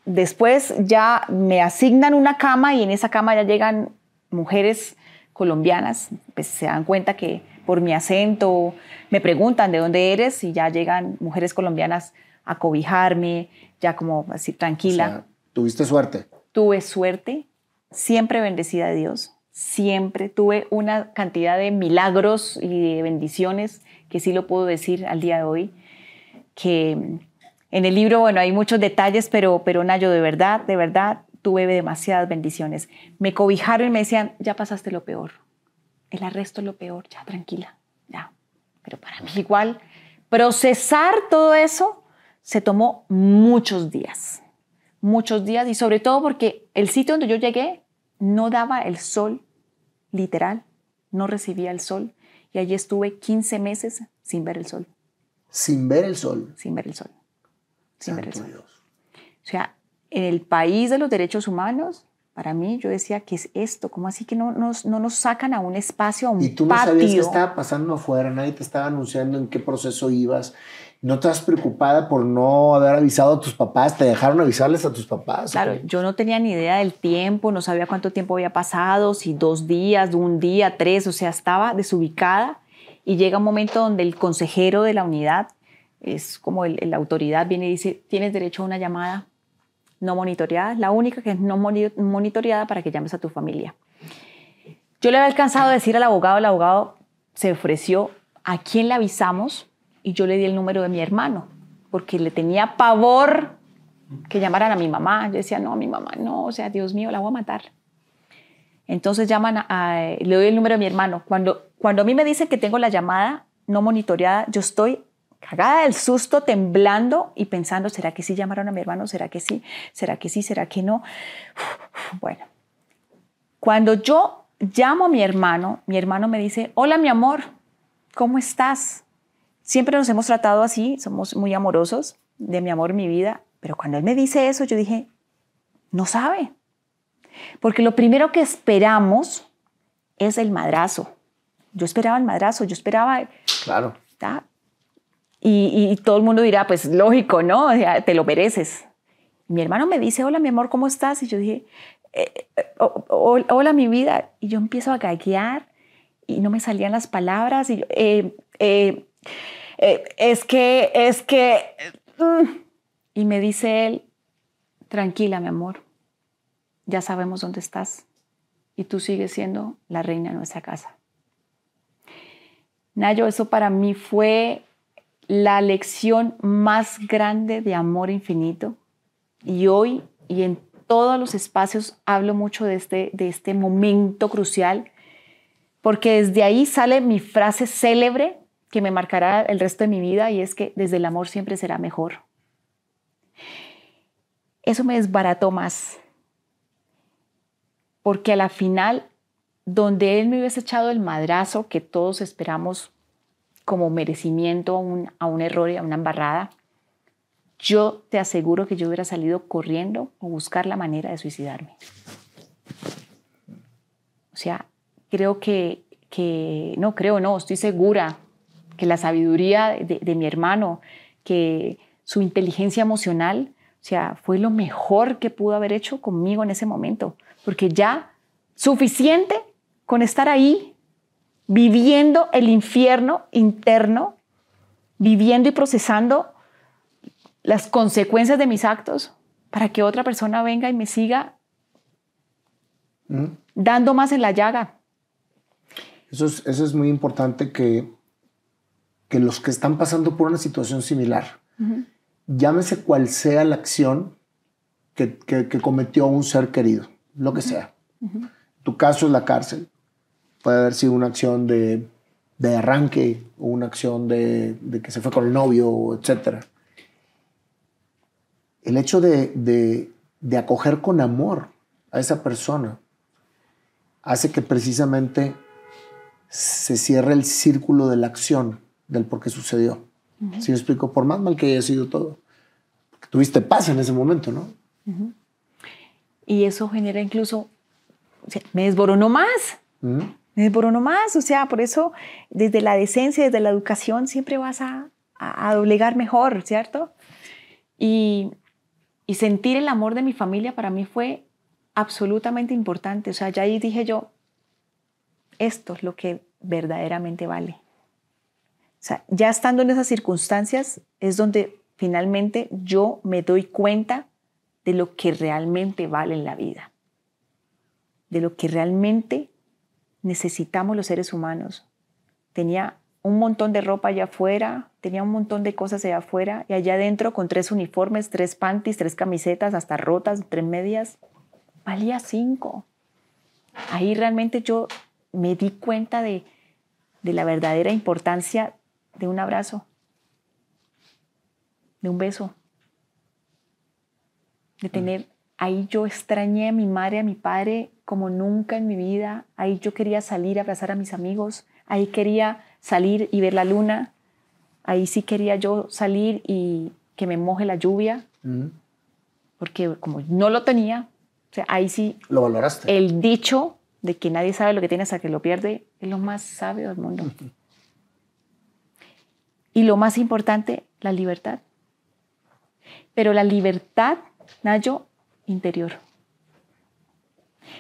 después ya me asignan una cama y en esa cama ya llegan mujeres colombianas, pues se dan cuenta que por mi acento me preguntan de dónde eres y ya llegan mujeres colombianas a cobijarme, ya como así tranquila. Tuviste suerte tuve suerte, siempre bendecida de Dios, siempre tuve una cantidad de milagros y de bendiciones que sí lo puedo decir al día de hoy, que en el libro, bueno, hay muchos detalles, pero, pero Nayo, de verdad, de verdad, tuve demasiadas bendiciones. Me cobijaron y me decían, ya pasaste lo peor, el arresto es lo peor, ya tranquila, ya. Pero para mí igual, procesar todo eso se tomó muchos días muchos días y sobre todo porque el sitio donde yo llegué no daba el sol, literal, no recibía el sol y allí estuve 15 meses sin ver el sol. Sin ver el sol. Sin ver el sol. Sin ver el sol. O sea, en el país de los derechos humanos, para mí yo decía, que es esto? como así que no nos, no nos sacan a un espacio, a un patio? Y tú no sabías qué estaba pasando afuera, nadie te estaba anunciando en qué proceso ibas, no estás preocupada por no haber avisado a tus papás, te dejaron avisarles a tus papás. Claro, yo no tenía ni idea del tiempo, no sabía cuánto tiempo había pasado, si dos días, un día, tres, o sea, estaba desubicada y llega un momento donde el consejero de la unidad, es como la autoridad, viene y dice, tienes derecho a una llamada no monitoreada, la única que es no monitoreada para que llames a tu familia. Yo le había alcanzado a decir al abogado, el abogado se ofreció, ¿a quién le avisamos? y yo le di el número de mi hermano, porque le tenía pavor que llamaran a mi mamá. Yo decía, no, a mi mamá, no, o sea, Dios mío, la voy a matar. Entonces llaman le doy el número de mi hermano. Cuando, cuando a mí me dicen que tengo la llamada no monitoreada, yo estoy cagada del susto, temblando y pensando, ¿será que sí llamaron a mi hermano? ¿Será que sí? ¿Será que sí? ¿Será que no? bueno, cuando yo llamo a mi hermano, mi hermano me dice, hola mi amor, ¿cómo estás? Siempre nos hemos tratado así, somos muy amorosos, de mi amor, mi vida, pero cuando él me dice eso, yo dije, no sabe. Porque lo primero que esperamos es el madrazo. Yo esperaba el madrazo, yo esperaba... Claro. Y, todo el mundo dirá, pues lógico, ¿no? te lo mereces. Mi hermano me dice, hola mi amor, ¿cómo estás? Y yo dije, eh, eh, hola mi vida. Y yo empiezo a gaguear y no me salían las palabras. Y eh, eh, es que, es que... Mm, y me dice él, tranquila mi amor, ya sabemos dónde estás y tú sigues siendo la reina de nuestra casa. Nayo, eso para mí fue la lección más grande de amor infinito. Y hoy y en todos los espacios hablo mucho de este, de este momento crucial, porque desde ahí sale mi frase célebre que me marcará el resto de mi vida y es que desde el amor siempre será mejor. Eso me desbarató más, porque a la final, donde él me hubiese echado el madrazo que todos esperamos como merecimiento a un, error y a una embarrada, yo te aseguro que yo hubiera salido corriendo o buscar la manera de suicidarme. O sea, creo que, que, no creo, no, estoy segura que la sabiduría de, mi hermano, que su inteligencia emocional, o sea, fue lo mejor que pudo haber hecho conmigo en ese momento, porque ya suficiente con estar ahí viviendo el infierno interno, viviendo y procesando las consecuencias de mis actos para que otra persona venga y me siga mm. dando más en la llaga. Eso es, eso es muy importante que los que están pasando por una situación similar, llámese cual sea la acción que, cometió un ser querido, lo que sea. Tu caso es la cárcel. Puede haber sido una acción de, arranque o una acción de, que se fue con el novio, etcétera. El hecho de, de acoger con amor a esa persona hace que precisamente se cierre el círculo de la acción del por qué sucedió. Si me explico, por más mal que haya sido todo, tuviste paz en ese momento, ¿no? Y eso genera incluso, o sea, me desboronó más, me desboronó más, o sea, por eso desde la decencia, desde la educación, siempre vas a, a, doblegar mejor, ¿cierto? Y, y sentir el amor de mi familia para mí fue absolutamente importante. O sea, ya ahí dije yo, esto es lo que verdaderamente vale. O sea, ya estando en esas circunstancias es donde finalmente yo me doy cuenta de lo que realmente vale en la vida, de lo que realmente necesitamos los seres humanos. Tenía un montón de ropa allá afuera, tenía un montón de cosas allá afuera y allá adentro con tres uniformes, tres panties, tres camisetas, hasta rotas, tres medias, valía cinco. Ahí realmente yo me di cuenta de, de la verdadera importancia de un abrazo, de un beso, de tener, ahí yo extrañé a mi madre, a mi padre como nunca en mi vida, ahí yo quería salir a abrazar a mis amigos, ahí quería salir y ver la luna, ahí sí quería yo salir y que me moje la lluvia, porque como no lo tenía, o sea, ahí sí... Lo valoraste. El dicho de que nadie sabe lo que tiene hasta que lo pierde es lo más sabio del mundo. Y lo más importante, la libertad. Pero la libertad, Nayo, interior.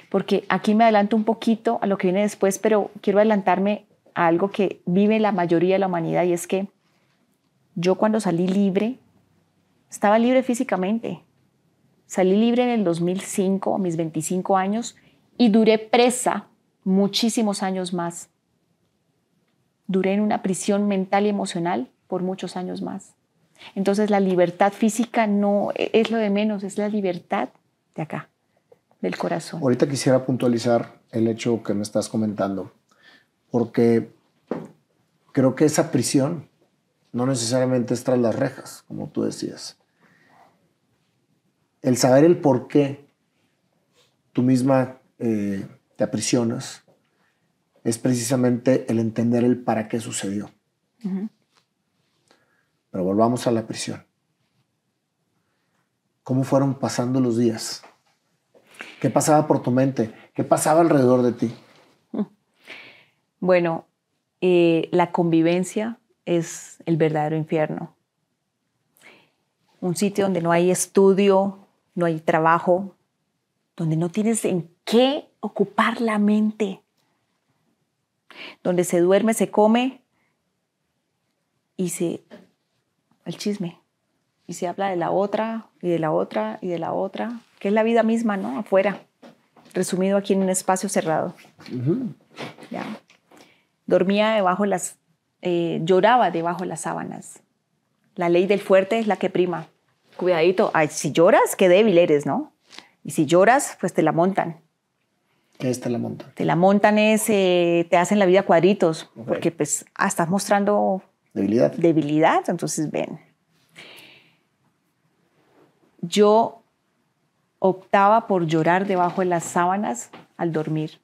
Porque aquí me adelanto un poquito a lo que viene después, pero quiero adelantarme a algo que vive la mayoría de la humanidad y es que yo cuando salí libre, estaba libre físicamente. Salí libre en el 2005, a mis 25 años, y duré presa muchísimos años más duré en una prisión mental y emocional por muchos años más. Entonces la libertad física no e, es lo de menos, es la libertad de acá, del corazón. Ahorita quisiera puntualizar el hecho que me estás comentando, porque creo que esa prisión no necesariamente es tras las rejas, como tú decías. El saber el por qué tú misma eh, te aprisionas es precisamente el entender el para qué sucedió. Pero volvamos a la prisión. ¿Cómo fueron pasando los días? ¿Qué pasaba por tu mente? ¿Qué pasaba alrededor de ti? Bueno, eh, la convivencia es el verdadero infierno. Un sitio donde no hay estudio, no hay trabajo, donde no tienes en qué ocupar la mente. Donde se duerme, se come y se... el chisme. Y se habla de la otra y de la otra y de la otra, que es la vida misma, ¿no? Afuera, resumido aquí en un espacio cerrado. Dormía debajo las... Eh, lloraba debajo las sábanas. La ley del fuerte es la que prima. Cuidadito, si lloras, qué débil eres, ¿no? Y si lloras, pues te la montan es te la montan? Te la montan es, eh, te hacen la vida cuadritos, porque pues ah, estás mostrando... Debilidad. Debilidad, entonces ven. Yo optaba por llorar debajo de las sábanas al dormir.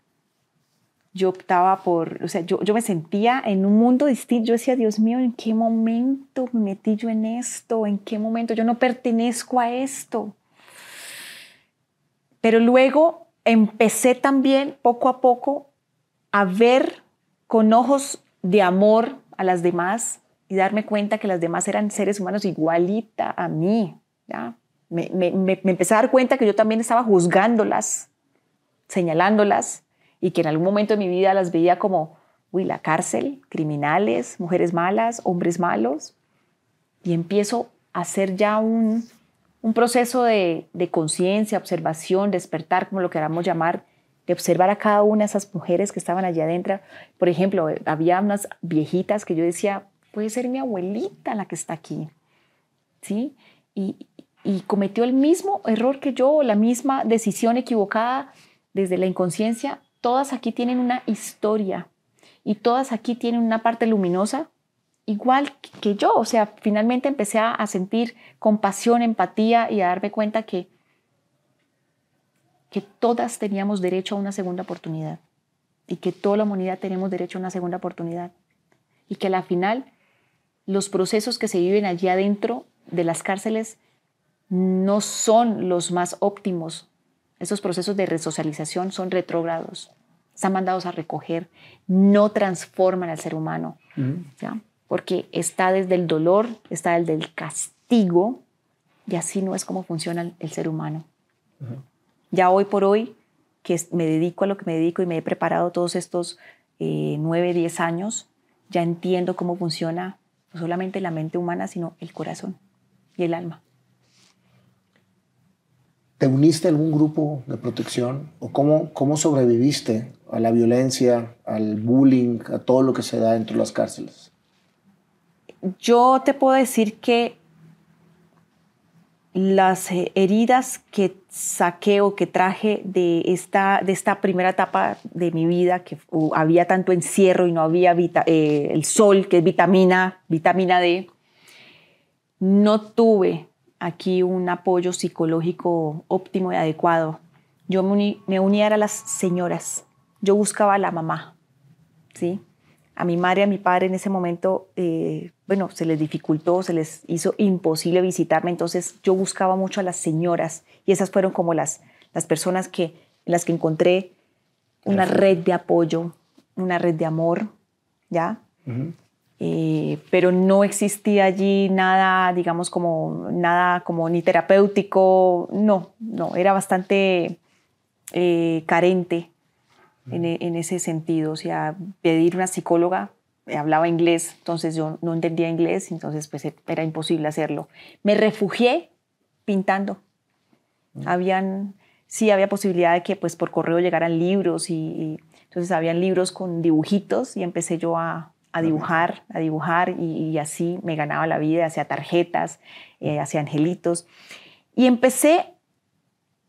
Yo optaba por, o sea, yo, yo me sentía en un mundo distinto. Yo decía, Dios mío, ¿en qué momento me metí yo en esto? ¿En qué momento? Yo no pertenezco a esto. Pero luego empecé también poco a poco a ver con ojos de amor a las demás y darme cuenta que las demás eran seres humanos igualita a mí. ¿ya? Me, me, empecé a dar cuenta que yo también estaba juzgándolas, señalándolas y que en algún momento de mi vida las veía como, uy, la cárcel, criminales, mujeres malas, hombres malos. Y empiezo a ser ya un, un proceso de, conciencia, observación, despertar, como lo queramos llamar, de observar a cada una de esas mujeres que estaban allá adentro. Por ejemplo, eh, había unas viejitas que yo decía, puede ser mi abuelita la que está aquí, ¿sí? y cometió el mismo error que yo, la misma decisión equivocada desde la inconsciencia. Todas aquí tienen una historia y todas aquí tienen una parte luminosa igual que yo. O sea, finalmente empecé a, sentir compasión, empatía y a darme cuenta que, que todas teníamos derecho a una segunda oportunidad y que toda la humanidad tenemos derecho a una segunda oportunidad y que a la final los procesos que se viven allí adentro de las cárceles no son los más óptimos. Esos procesos de resocialización son retrógrados, están mandados a recoger, no transforman al ser humano porque está desde el dolor, está desde el castigo, y así no es como funciona el, ser humano. Ya hoy por hoy, que me dedico a lo que me dedico y me he preparado todos estos eh, nueve, diez años, ya entiendo cómo funciona no solamente la mente humana, sino el corazón y el alma. ¿Te uniste a algún grupo de protección? ¿O cómo, cómo sobreviviste a la violencia, al bullying, a todo lo que se da dentro de las cárceles? yo te puedo decir que las eh, heridas que saqué o que traje de esta, de esta primera etapa de mi vida, que había tanto encierro y no había eh, el sol, que es vitamina, vitamina D, no tuve aquí un apoyo psicológico óptimo y adecuado. Yo me, uní, a las señoras, yo buscaba a la mamá, ¿sí? A mi madre, a mi padre en ese momento eh, bueno, se les dificultó, se les hizo imposible visitarme, entonces yo buscaba mucho a las señoras y esas fueron como las, las personas que, en las que encontré una red de apoyo, una red de amor, ¿ya? Eh, pero no existía allí nada, digamos, como nada como ni terapéutico, no, no, era bastante eh, carente en, e, en ese sentido, o sea, pedir una psicóloga eh, hablaba inglés, entonces yo no entendía inglés, entonces pues e-, era imposible hacerlo. Me refugié pintando. Mm. Habían, sí había posibilidad de que pues por correo llegaran libros y, entonces habían libros con dibujitos y empecé yo a, dibujar, a dibujar y, así me ganaba la vida, hacía tarjetas, hacia eh, hacía angelitos. Y empecé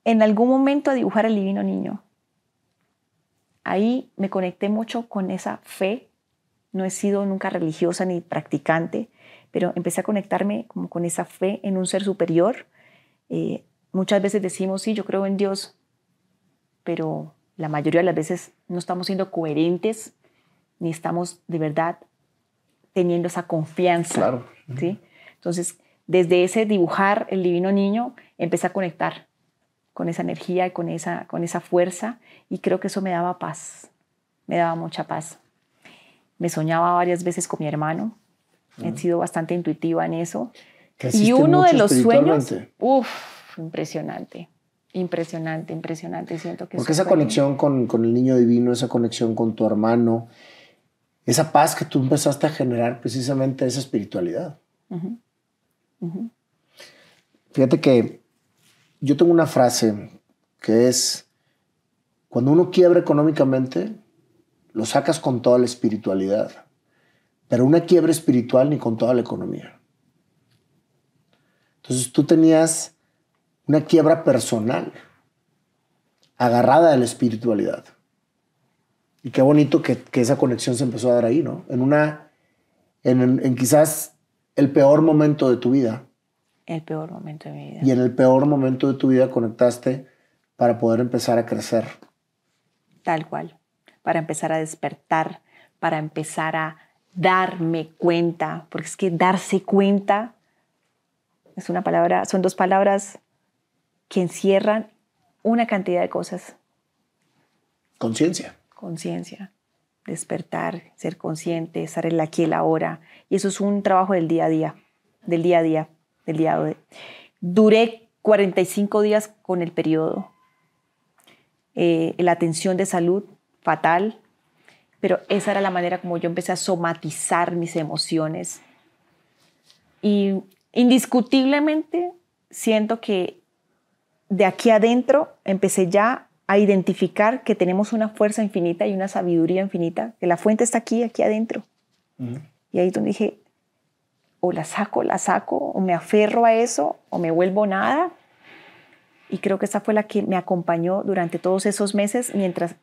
en algún momento a dibujar al divino niño. Ahí me conecté mucho con esa fe no he sido nunca religiosa ni practicante, pero empecé a conectarme como con esa fe en un ser superior. Eh, muchas veces decimos, sí, yo creo en Dios, pero la mayoría de las veces no estamos siendo coherentes ni estamos de verdad teniendo esa confianza. ¿sí? Entonces, desde ese dibujar el divino niño, empecé a conectar con esa energía y con esa, con esa fuerza y creo que eso me daba paz, me daba mucha paz. Me soñaba varias veces con mi hermano. He sido bastante intuitiva en eso. Y uno de los sueños, uff, impresionante. Impresionante, impresionante. Siento que Porque esa conexión con, el niño divino, esa conexión con tu hermano, esa paz que tú empezaste a generar precisamente esa espiritualidad. Fíjate que yo tengo una frase que es, cuando uno quiebra económicamente, lo sacas con toda la espiritualidad, pero una quiebra espiritual ni con toda la economía. Entonces tú tenías una quiebra personal agarrada de la espiritualidad. Y qué bonito que, esa conexión se empezó a dar ahí, ¿no? En una, en quizás el peor momento de tu vida. El peor momento de mi vida. Y en el peor momento de tu vida conectaste para poder empezar a crecer. Tal cual para empezar a despertar, para empezar a darme cuenta, porque es que darse cuenta es una palabra, son dos palabras que encierran una cantidad de cosas. Conciencia. Conciencia. Despertar, ser consciente, estar en la aquí y la Y eso es un trabajo del día a día, del día a día, del día a día. Duré 45 días con el periodo. Eh, la atención de salud fatal, pero esa era la manera como yo empecé a somatizar mis emociones. Y indiscutiblemente siento que de aquí adentro empecé ya a identificar que tenemos una fuerza infinita y una sabiduría infinita, que la fuente está aquí, aquí adentro. Y ahí donde dije, o la saco, la saco, o me aferro a eso, o me vuelvo nada. Y creo que esa fue la que me acompañó durante todos esos meses mientras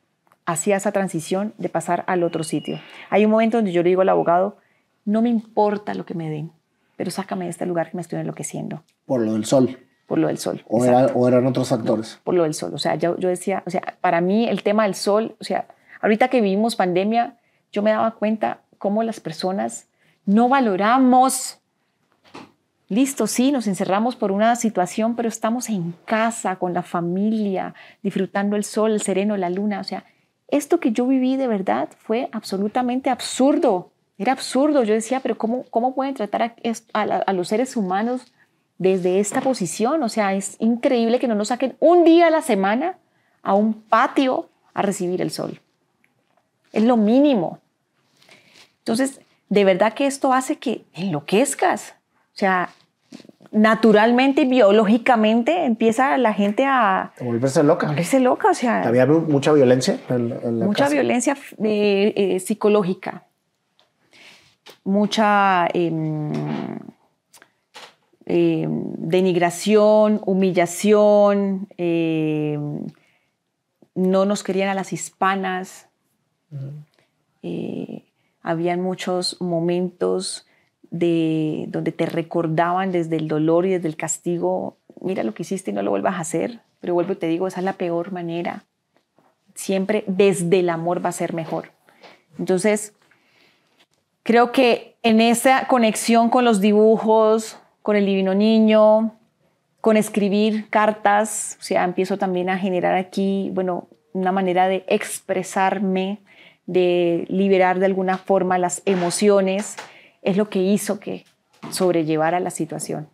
hacía esa transición de pasar al otro sitio. Hay un momento donde yo le digo al abogado, no me importa lo que me den, pero sácame de este lugar que me estoy enloqueciendo. Por lo del sol. Por lo del sol. O, eran otros actores. por lo del sol. O sea, yo, yo decía, o sea, para mí el tema del sol, o sea, ahorita que vivimos pandemia, yo me daba cuenta cómo las personas no valoramos. Listo, sí, nos encerramos por una situación, pero estamos en casa, con la familia, disfrutando el sol, el sereno, la luna. O sea, esto que yo viví de verdad fue absolutamente absurdo. Era absurdo. Yo decía, pero ¿cómo, cómo pueden tratar a, a los seres humanos desde esta posición? O sea, es increíble que no nos saquen un día a la semana a un patio a recibir el sol. Es lo mínimo. Entonces, de verdad que esto hace que enloquezcas. O sea, naturalmente y biológicamente empieza la gente a volverse loca. Volverse loca, o sea. Había mucha violencia Mucha violencia eh, eh, psicológica. Mucha em, em, denigración, humillación. Em, no nos querían a las hispanas. Eh, habían muchos momentos de donde te recordaban desde el dolor y desde el castigo, mira lo que hiciste y no lo vuelvas a hacer, pero vuelvo y te digo, esa es la peor manera. Siempre desde el amor va a ser mejor. Entonces, creo que en esa conexión con los dibujos, con el divino niño, con escribir cartas, o sea, empiezo también a generar aquí, bueno, una manera de expresarme, de liberar de alguna forma las emociones es lo que hizo que sobrellevara la situación.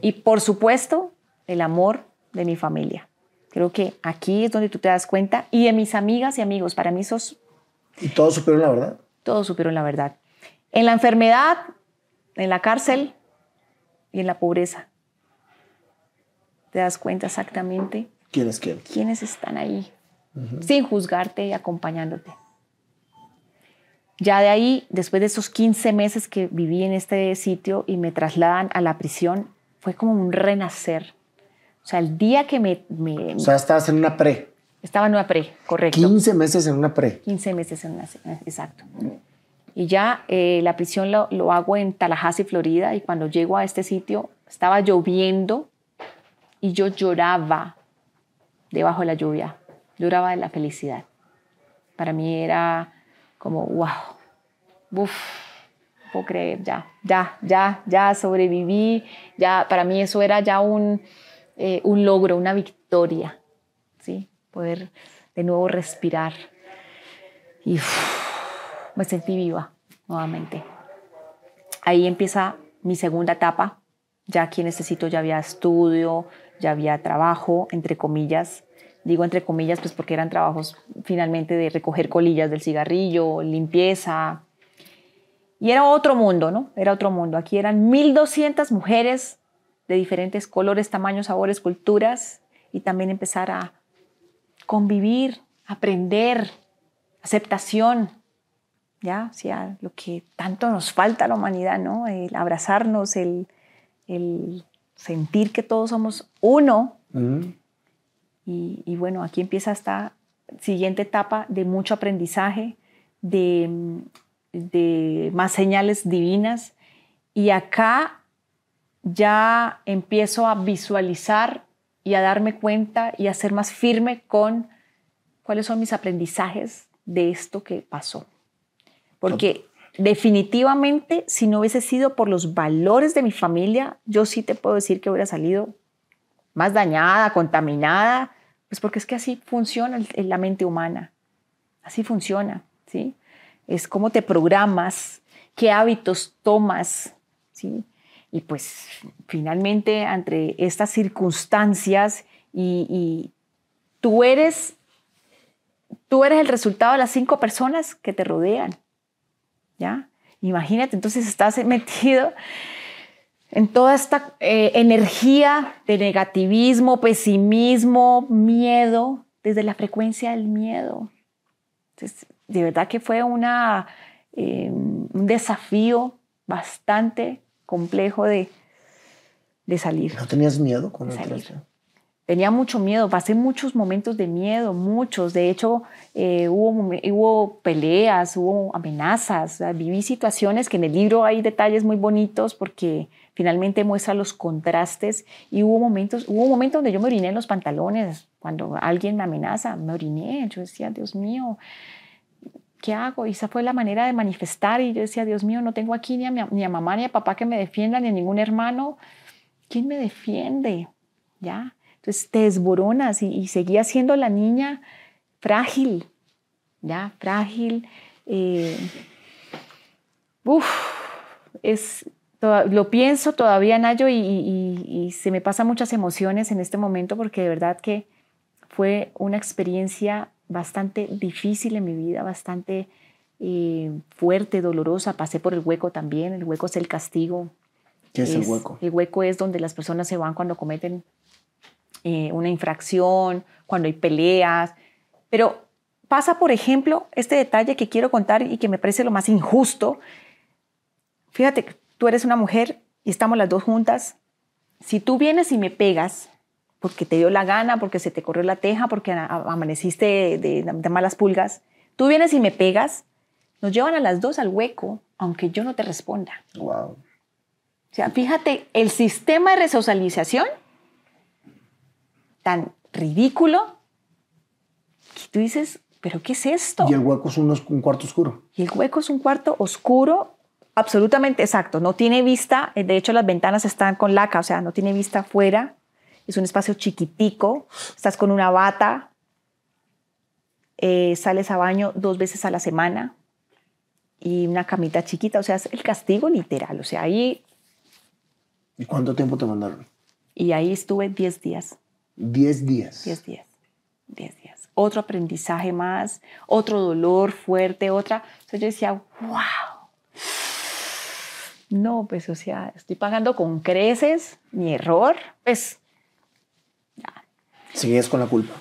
Y por supuesto, el amor de mi familia. Creo que aquí es donde tú te das cuenta y de mis amigas y amigos. Para mí sos... ¿Y todos supieron la verdad? Todos supieron la verdad. En la enfermedad, en la cárcel y en la pobreza. Te das cuenta exactamente. quiénes ¿Quiénes están ahí? Sin juzgarte y acompañándote. Ya de ahí, después de esos 15 meses que viví en este sitio y me trasladan a la prisión, fue como un renacer. O sea, el día que me... me o sea, estabas en una pre. Estaba en una pre, correcto. 15 meses en una pre. 15 meses en una, exacto. Y ya eh, la prisión lo, lo, hago en Tallahassee, Florida, y cuando llego a este sitio estaba lloviendo y yo lloraba debajo de la lluvia, lloraba de la felicidad. Para mí era como, wow, uff, no puedo creer, ya, ya, ya, ya sobreviví, ya, para mí eso era ya un, eh, logro, una victoria, ¿sí? Poder de nuevo respirar. Y me sentí viva nuevamente. Ahí empieza mi segunda etapa. Ya aquí necesito, ya había estudio, ya había trabajo, entre comillas, digo entre comillas, pues porque eran trabajos finalmente de recoger colillas del cigarrillo, limpieza. Y era otro mundo, ¿no? Era otro mundo. Aquí eran 1.200 mujeres de diferentes colores, tamaños, sabores, culturas, y también empezar a convivir, aprender, aceptación, ¿ya? O sea, lo que tanto nos falta a la humanidad, ¿no? El abrazarnos, el, sentir que todos somos uno. Y, bueno, aquí empieza esta siguiente etapa de mucho aprendizaje, de más señales divinas. Y acá ya empiezo a visualizar y a darme cuenta y a ser más firme con cuáles son mis aprendizajes de esto que pasó. Porque definitivamente, si no hubiese sido por los valores de mi familia, yo sí te puedo decir que hubiera salido más dañada, contaminada pues porque es que así funciona la mente humana, así funciona, ¿sí? Es cómo te programas, qué hábitos tomas, ¿sí? Y pues finalmente entre estas circunstancias y, y tú eres tú eres el resultado de las cinco personas que te rodean. ¿Ya? Imagínate, entonces estás metido en toda esta eh, energía de negativismo, pesimismo, miedo, desde la frecuencia del miedo. de verdad que fue una, em, un desafío bastante complejo de, de salir. ¿No tenías miedo con entraste? Tenía mucho miedo, pasé muchos momentos de miedo, muchos. De hecho, eh, hubo, hubo peleas, hubo amenazas. Viví situaciones que en el libro hay detalles muy bonitos porque finalmente muestra los contrastes y hubo momentos, hubo momento donde yo me oriné en los pantalones, cuando alguien me amenaza, me oriné, yo decía, Dios mío, ¿qué hago? Y esa fue la manera de manifestar y yo decía, Dios mío, no tengo aquí ni a, mamá ni a papá que me defiendan, ni a ningún hermano, ¿quién me defiende? ¿Ya? Entonces te desboronas y, seguía siendo la niña frágil, ¿ya? Frágil. Eh, es lo pienso todavía, Nayo, y, y, se me pasan muchas emociones en este momento porque de verdad que fue una experiencia bastante difícil en mi vida, bastante eh, fuerte, dolorosa. Pasé por el hueco también. El hueco es el castigo. ¿Qué es, el hueco? El hueco es donde las personas se van cuando cometen eh, una infracción, cuando hay peleas. Pero pasa, por ejemplo, este detalle que quiero contar y que me parece lo más injusto. Fíjate, tú eres una mujer y estamos las dos juntas, si tú vienes y me pegas porque te dio la gana, porque se te corrió la teja, porque amaneciste de, malas pulgas, tú vienes y me pegas, nos llevan a las dos al hueco, aunque yo no te responda. Wow. O sea, fíjate, el sistema de resocialización tan ridículo que tú dices, ¿pero qué es esto? Y el hueco es un, un, cuarto oscuro. Y el hueco es un cuarto oscuro Absolutamente, exacto. No tiene vista, eh, de hecho las ventanas están con laca, o sea, no tiene vista afuera. Es un espacio chiquitico, estás con una bata, eh, sales a baño dos veces a la semana y una camita chiquita, o sea, es el castigo literal, o sea, ahí... ¿Y cuánto tiempo te mandaron? Y ahí estuve 10 días. 10 días. 10 días. 10 días. Otro aprendizaje más, otro dolor fuerte, otra... Entonces yo decía, wow no, pues, o sea, estoy pagando con creces mi error, pues. Ya. Seguías con la culpa.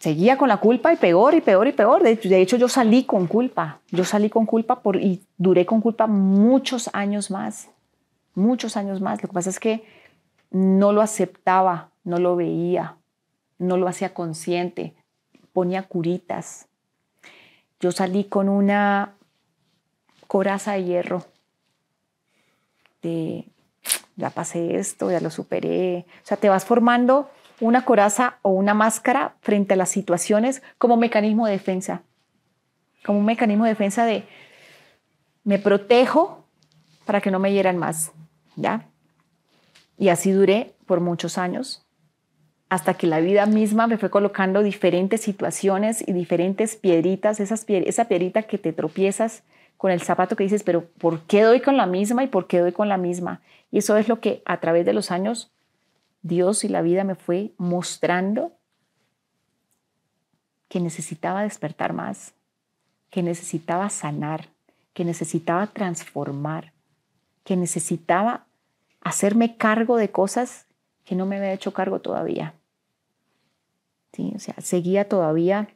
Seguía con la culpa y peor y peor y peor. De hecho, yo salí con culpa. Yo salí con culpa y duré con culpa muchos años más. Muchos años más. Lo que pasa es que no lo aceptaba, no lo veía, no lo hacía consciente, ponía curitas. Yo salí con una coraza de hierro ya pasé esto, ya lo superé. O sea, te vas formando una coraza o una máscara frente a las situaciones como mecanismo de defensa, como un mecanismo de defensa de me protejo para que no me hieran más, ¿ya? Y así duré por muchos años, hasta que la vida misma me fue colocando diferentes situaciones y diferentes piedritas, esas pied esa piedrita que te tropiezas con el zapato que dices, pero ¿por qué doy con la misma y por qué doy con la misma? Y eso es lo que a través de los años Dios y la vida me fue mostrando que necesitaba despertar más, que necesitaba sanar, que necesitaba transformar, que necesitaba hacerme cargo de cosas que no me había hecho cargo todavía. ¿Sí? O sea, seguía todavía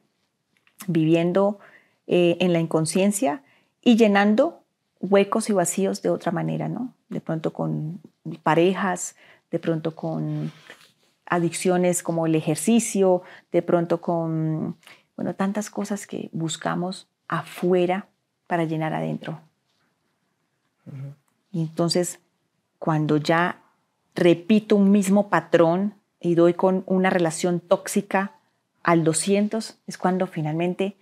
viviendo eh, en la inconsciencia y llenando huecos y vacíos de otra manera, ¿no? De pronto con parejas, de pronto con adicciones como el ejercicio, de pronto con, bueno, tantas cosas que buscamos afuera para llenar adentro. Y entonces, cuando ya repito un mismo patrón y doy con una relación tóxica al 200, es cuando finalmente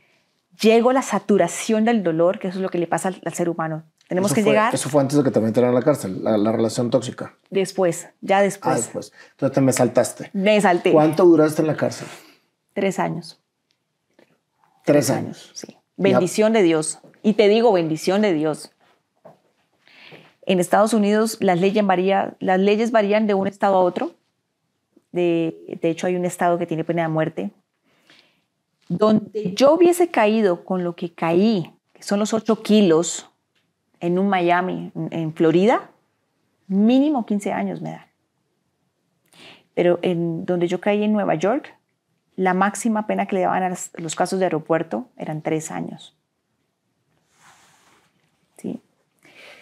llego a la saturación del dolor, que eso es lo que le pasa al, ser humano. Tenemos que llegar. Eso fue antes de que te metieran a la cárcel, la, relación tóxica. Después, ya después. Ah, después. Entonces me saltaste. Me salté. ¿Cuánto duraste en la cárcel? Tres años. Tres, años. Sí. Bendición de Dios. Y te digo, bendición de Dios. En Estados Unidos las leyes, las leyes varían de un estado a otro. De, de hecho, hay un estado que tiene pena de muerte, donde yo hubiese caído con lo que caí, que son los 8 kilos, en un Miami, en Florida, mínimo 15 años me dan. Pero en donde yo caí en Nueva York, la máxima pena que le daban a los casos de aeropuerto eran 3 años. ¿Sí?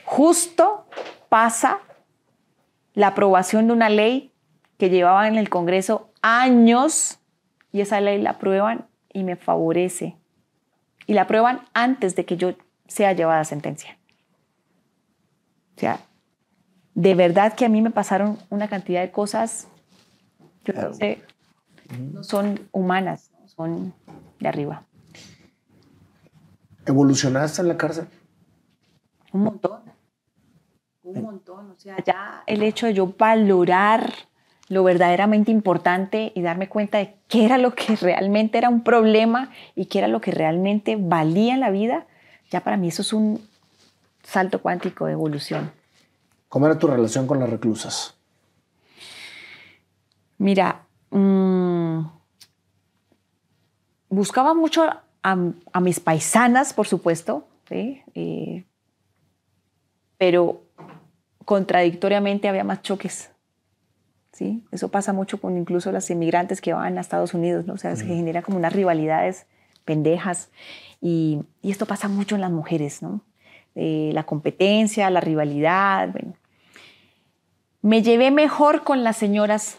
Justo pasa la aprobación de una ley que llevaba en el Congreso años y esa ley la aprueban y me favorece. Y la prueban antes de que yo sea llevada a sentencia. O sea, de verdad que a mí me pasaron una cantidad de cosas, que no son humanas, son de arriba. ¿Evolucionaste en la cárcel? Un montón. Un montón. O sea, ya el hecho de yo valorar lo verdaderamente importante y darme cuenta de qué era lo que realmente era un problema y qué era lo que realmente valía en la vida, ya para mí eso es un salto cuántico de evolución. ¿Cómo era tu relación con las reclusas? Mira, mm, buscaba mucho a, mis paisanas, por supuesto, ¿sí? Eh, pero contradictoriamente había más choques eso pasa mucho con incluso las inmigrantes que van a Estados Unidos, ¿no? O sea, se genera como unas rivalidades pendejas y, esto pasa mucho en las mujeres, ¿no? Eh, la competencia, la rivalidad, Me llevé mejor con las señoras,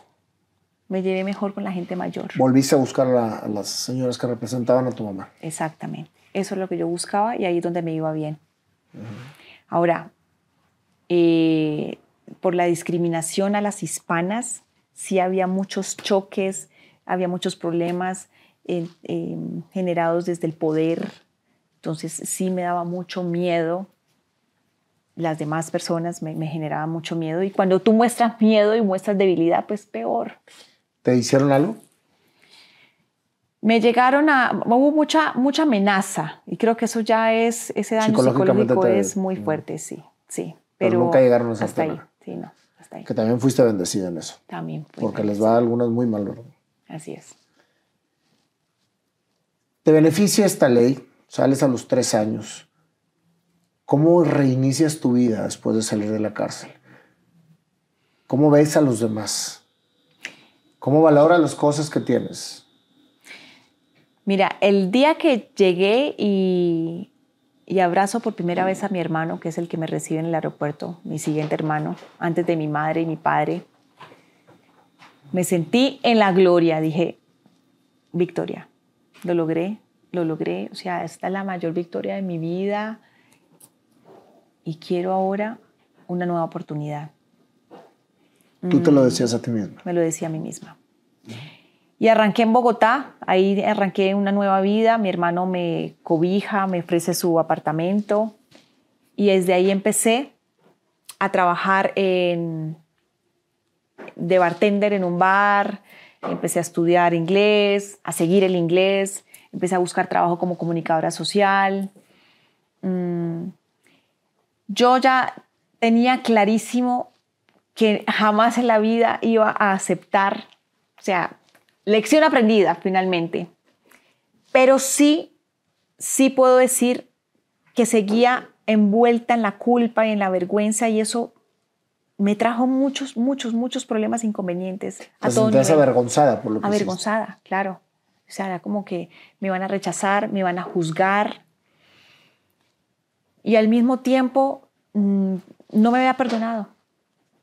me llevé mejor con la gente mayor. Volviste a buscar a, las señoras que representaban a tu mamá. Exactamente, eso es lo que yo buscaba y ahí es donde me iba bien. Ahora, eh, por la discriminación a las hispanas, sí había muchos choques, había muchos problemas eh, em, generados desde el poder, entonces sí me daba mucho miedo, las demás personas me, generaban mucho miedo y cuando tú muestras miedo y muestras debilidad, pues peor. ¿Te hicieron algo? me llegaron a, hubo mucha, mucha amenaza y creo que eso ya es, ese daño psicológico es muy fuerte, sí, sí. Pero, nunca llegaron a hasta ahí no, hasta ahí. Que también fuiste bendecida en eso. También. porque les va a algunas muy mal. Así es. Te beneficia esta ley, sales a los tres años. ¿Cómo reinicias tu vida después de salir de la cárcel? ¿Cómo ves a los demás? ¿Cómo valora las cosas que tienes? Mira, el día que llegué y y abrazo por primera vez a mi hermano, que es el que me recibe en el aeropuerto, mi siguiente hermano, antes de mi madre y mi padre. Me sentí en la gloria, dije, victoria, lo logré, lo logré, o sea, esta es la mayor victoria de mi vida y quiero ahora una nueva oportunidad. Tú te lo mm. decías a ti misma. Me lo decía a mí misma. Y arranqué en Bogotá, ahí arranqué una nueva vida, mi hermano me cobija, me ofrece su apartamento y desde ahí empecé a trabajar de bartender en un bar, empecé a estudiar inglés, a seguir el inglés, empecé a buscar trabajo como comunicadora social. Mm, yo ya tenía clarísimo que jamás en la vida iba a aceptar, o sea, lección aprendida finalmente. Pero sí, sí puedo decir que seguía envuelta en la culpa y en la vergüenza y eso me trajo muchos, muchos, muchos problemas e inconvenientes. A Te avergonzada por lo que Avergonzada, claro. O sea, era como que me van a rechazar, me van a juzgar. Y al mismo tiempo mm, no me había perdonado.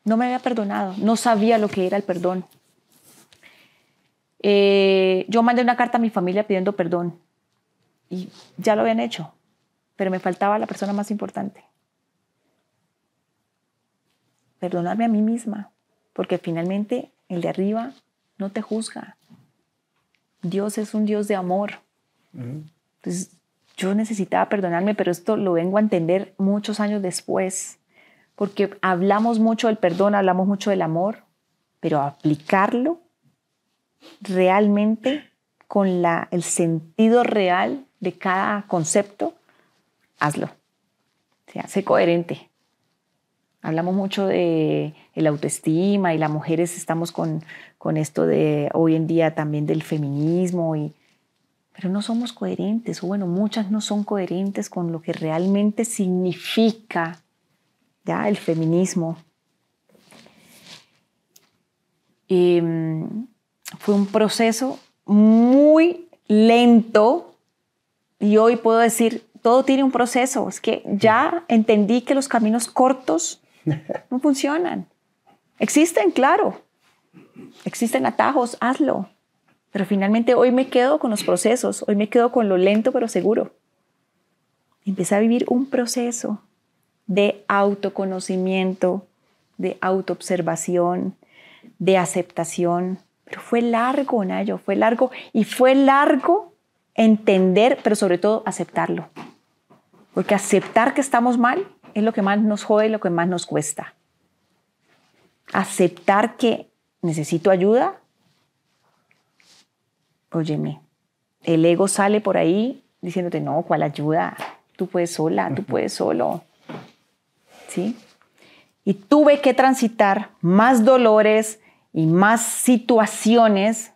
No me había perdonado. No sabía lo que era el perdón. Eh, yo mandé una carta a mi familia pidiendo perdón y ya lo habían hecho, pero me faltaba la persona más importante. Perdonarme a mí misma, porque finalmente el de arriba no te juzga. Dios es un Dios de amor. Entonces, yo necesitaba perdonarme, pero esto lo vengo a entender muchos años después, porque hablamos mucho del perdón, hablamos mucho del amor, pero aplicarlo realmente con la, el sentido real de cada concepto, hazlo. se hace coherente. Hablamos mucho de la autoestima y las mujeres estamos con, con esto de hoy en día también del feminismo y, pero no somos coherentes, o bueno, muchas no son coherentes con lo que realmente significa ya el feminismo. y em, fue un proceso muy lento y hoy puedo decir, todo tiene un proceso. Es que ya entendí que los caminos cortos no funcionan. Existen, claro. Existen atajos, hazlo. Pero finalmente hoy me quedo con los procesos, hoy me quedo con lo lento pero seguro. Empecé a vivir un proceso de autoconocimiento, de autoobservación, de aceptación, pero fue largo, Nayo, fue largo. Y fue largo entender, pero sobre todo aceptarlo. Porque aceptar que estamos mal es lo que más nos jode, lo que más nos cuesta. Aceptar que necesito ayuda, óyeme, el ego sale por ahí diciéndote, no, ¿cuál ayuda? Tú puedes sola, tú puedes solo. ¿Sí? Y tuve que transitar más dolores, y más situaciones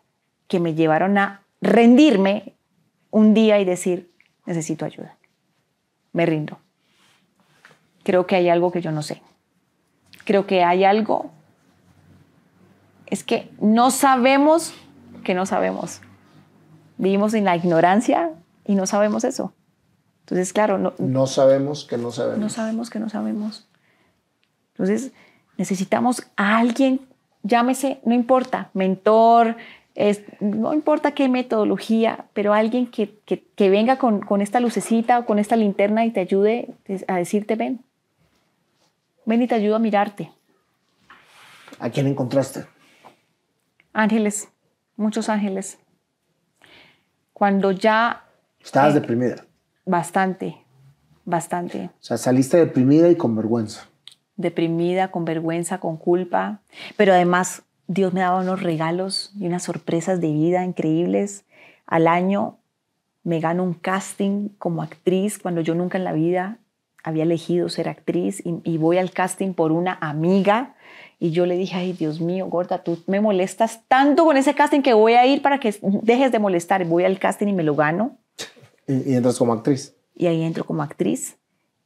que me llevaron a rendirme un día y decir, necesito ayuda. Me rindo. Creo que hay algo que yo no sé. Creo que hay algo. Es que no sabemos que no sabemos. Vivimos en la ignorancia y no sabemos eso. Entonces, claro, no, no sabemos que no sabemos. No sabemos que no sabemos. Entonces, necesitamos a alguien llámese, no importa, mentor, es, no importa qué metodología, pero alguien que, venga con, esta lucecita o con esta linterna y te ayude a decirte, ven, ven y te ayudo a mirarte. ¿A quién encontraste? Ángeles, muchos ángeles. Cuando ya... Estabas eh, deprimida. Bastante, bastante. O sea, saliste deprimida y con vergüenza deprimida, con vergüenza, con culpa, pero además Dios me daba unos regalos y unas sorpresas de vida increíbles. Al año me gano un casting como actriz cuando yo nunca en la vida había elegido ser actriz y, voy al casting por una amiga y yo le dije, ay Dios mío, gorda, tú me molestas tanto con ese casting que voy a ir para que dejes de molestar. Voy al casting y me lo gano. Y, entras como actriz. Y ahí entro como actriz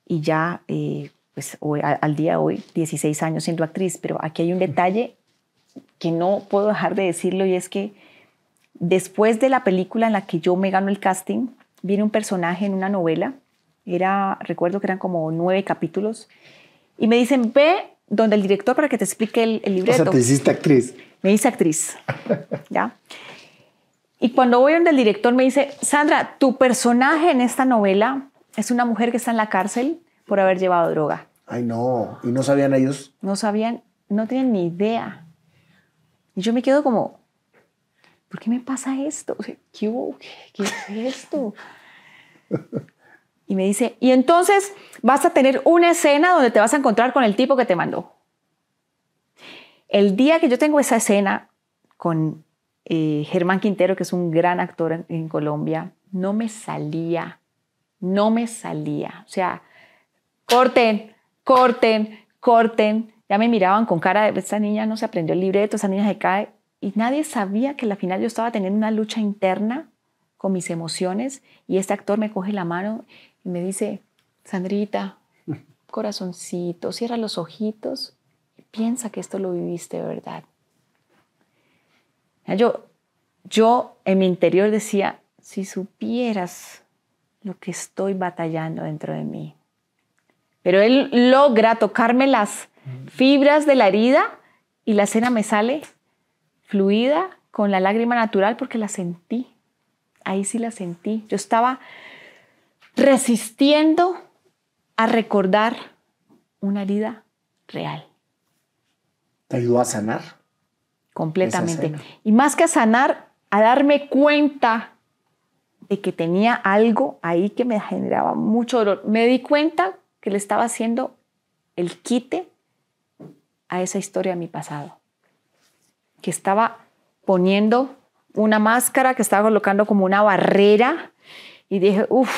y ya eh, pues al día de hoy, 16 años siendo actriz, pero aquí hay un detalle que no puedo dejar de decirlo y es que después de la película en la que yo me gano el casting, viene un personaje en una novela, era, recuerdo que eran como nueve capítulos, y me dicen, ve donde el director para que te explique el, el libreto. O sea, te hiciste actriz. Me hice actriz, ¿ya? Y cuando voy donde el director me dice, Sandra, tu personaje en esta novela es una mujer que está en la cárcel, por haber llevado droga. Ay, no. ¿Y no sabían ellos? No sabían, no tenían ni idea. Y yo me quedo como, ¿por qué me pasa esto? ¿qué, hubo? ¿Qué, es esto? Y me dice, y entonces vas a tener una escena donde te vas a encontrar con el tipo que te mandó. El día que yo tengo esa escena con eh, Germán Quintero, que es un gran actor en Colombia, no me salía, no me salía. O sea, corten, corten, corten. Ya me miraban con cara de, esta niña no se aprendió el libreto, esa niña se cae. Y nadie sabía que al final yo estaba teniendo una lucha interna con mis emociones y este actor me coge la mano y me dice, Sandrita, corazoncito, cierra los ojitos y piensa que esto lo viviste de verdad. Yo, yo en mi interior decía, si supieras lo que estoy batallando dentro de mí, pero él logra tocarme las fibras de la herida y la cena me sale fluida con la lágrima natural porque la sentí. Ahí sí la sentí. Yo estaba resistiendo a recordar una herida real. ¿Te ayudó a sanar? Completamente. Y más que a sanar, a darme cuenta de que tenía algo ahí que me generaba mucho dolor. Me di cuenta que le estaba haciendo el quite a esa historia a mi pasado, que estaba poniendo una máscara, que estaba colocando como una barrera y dije, uff,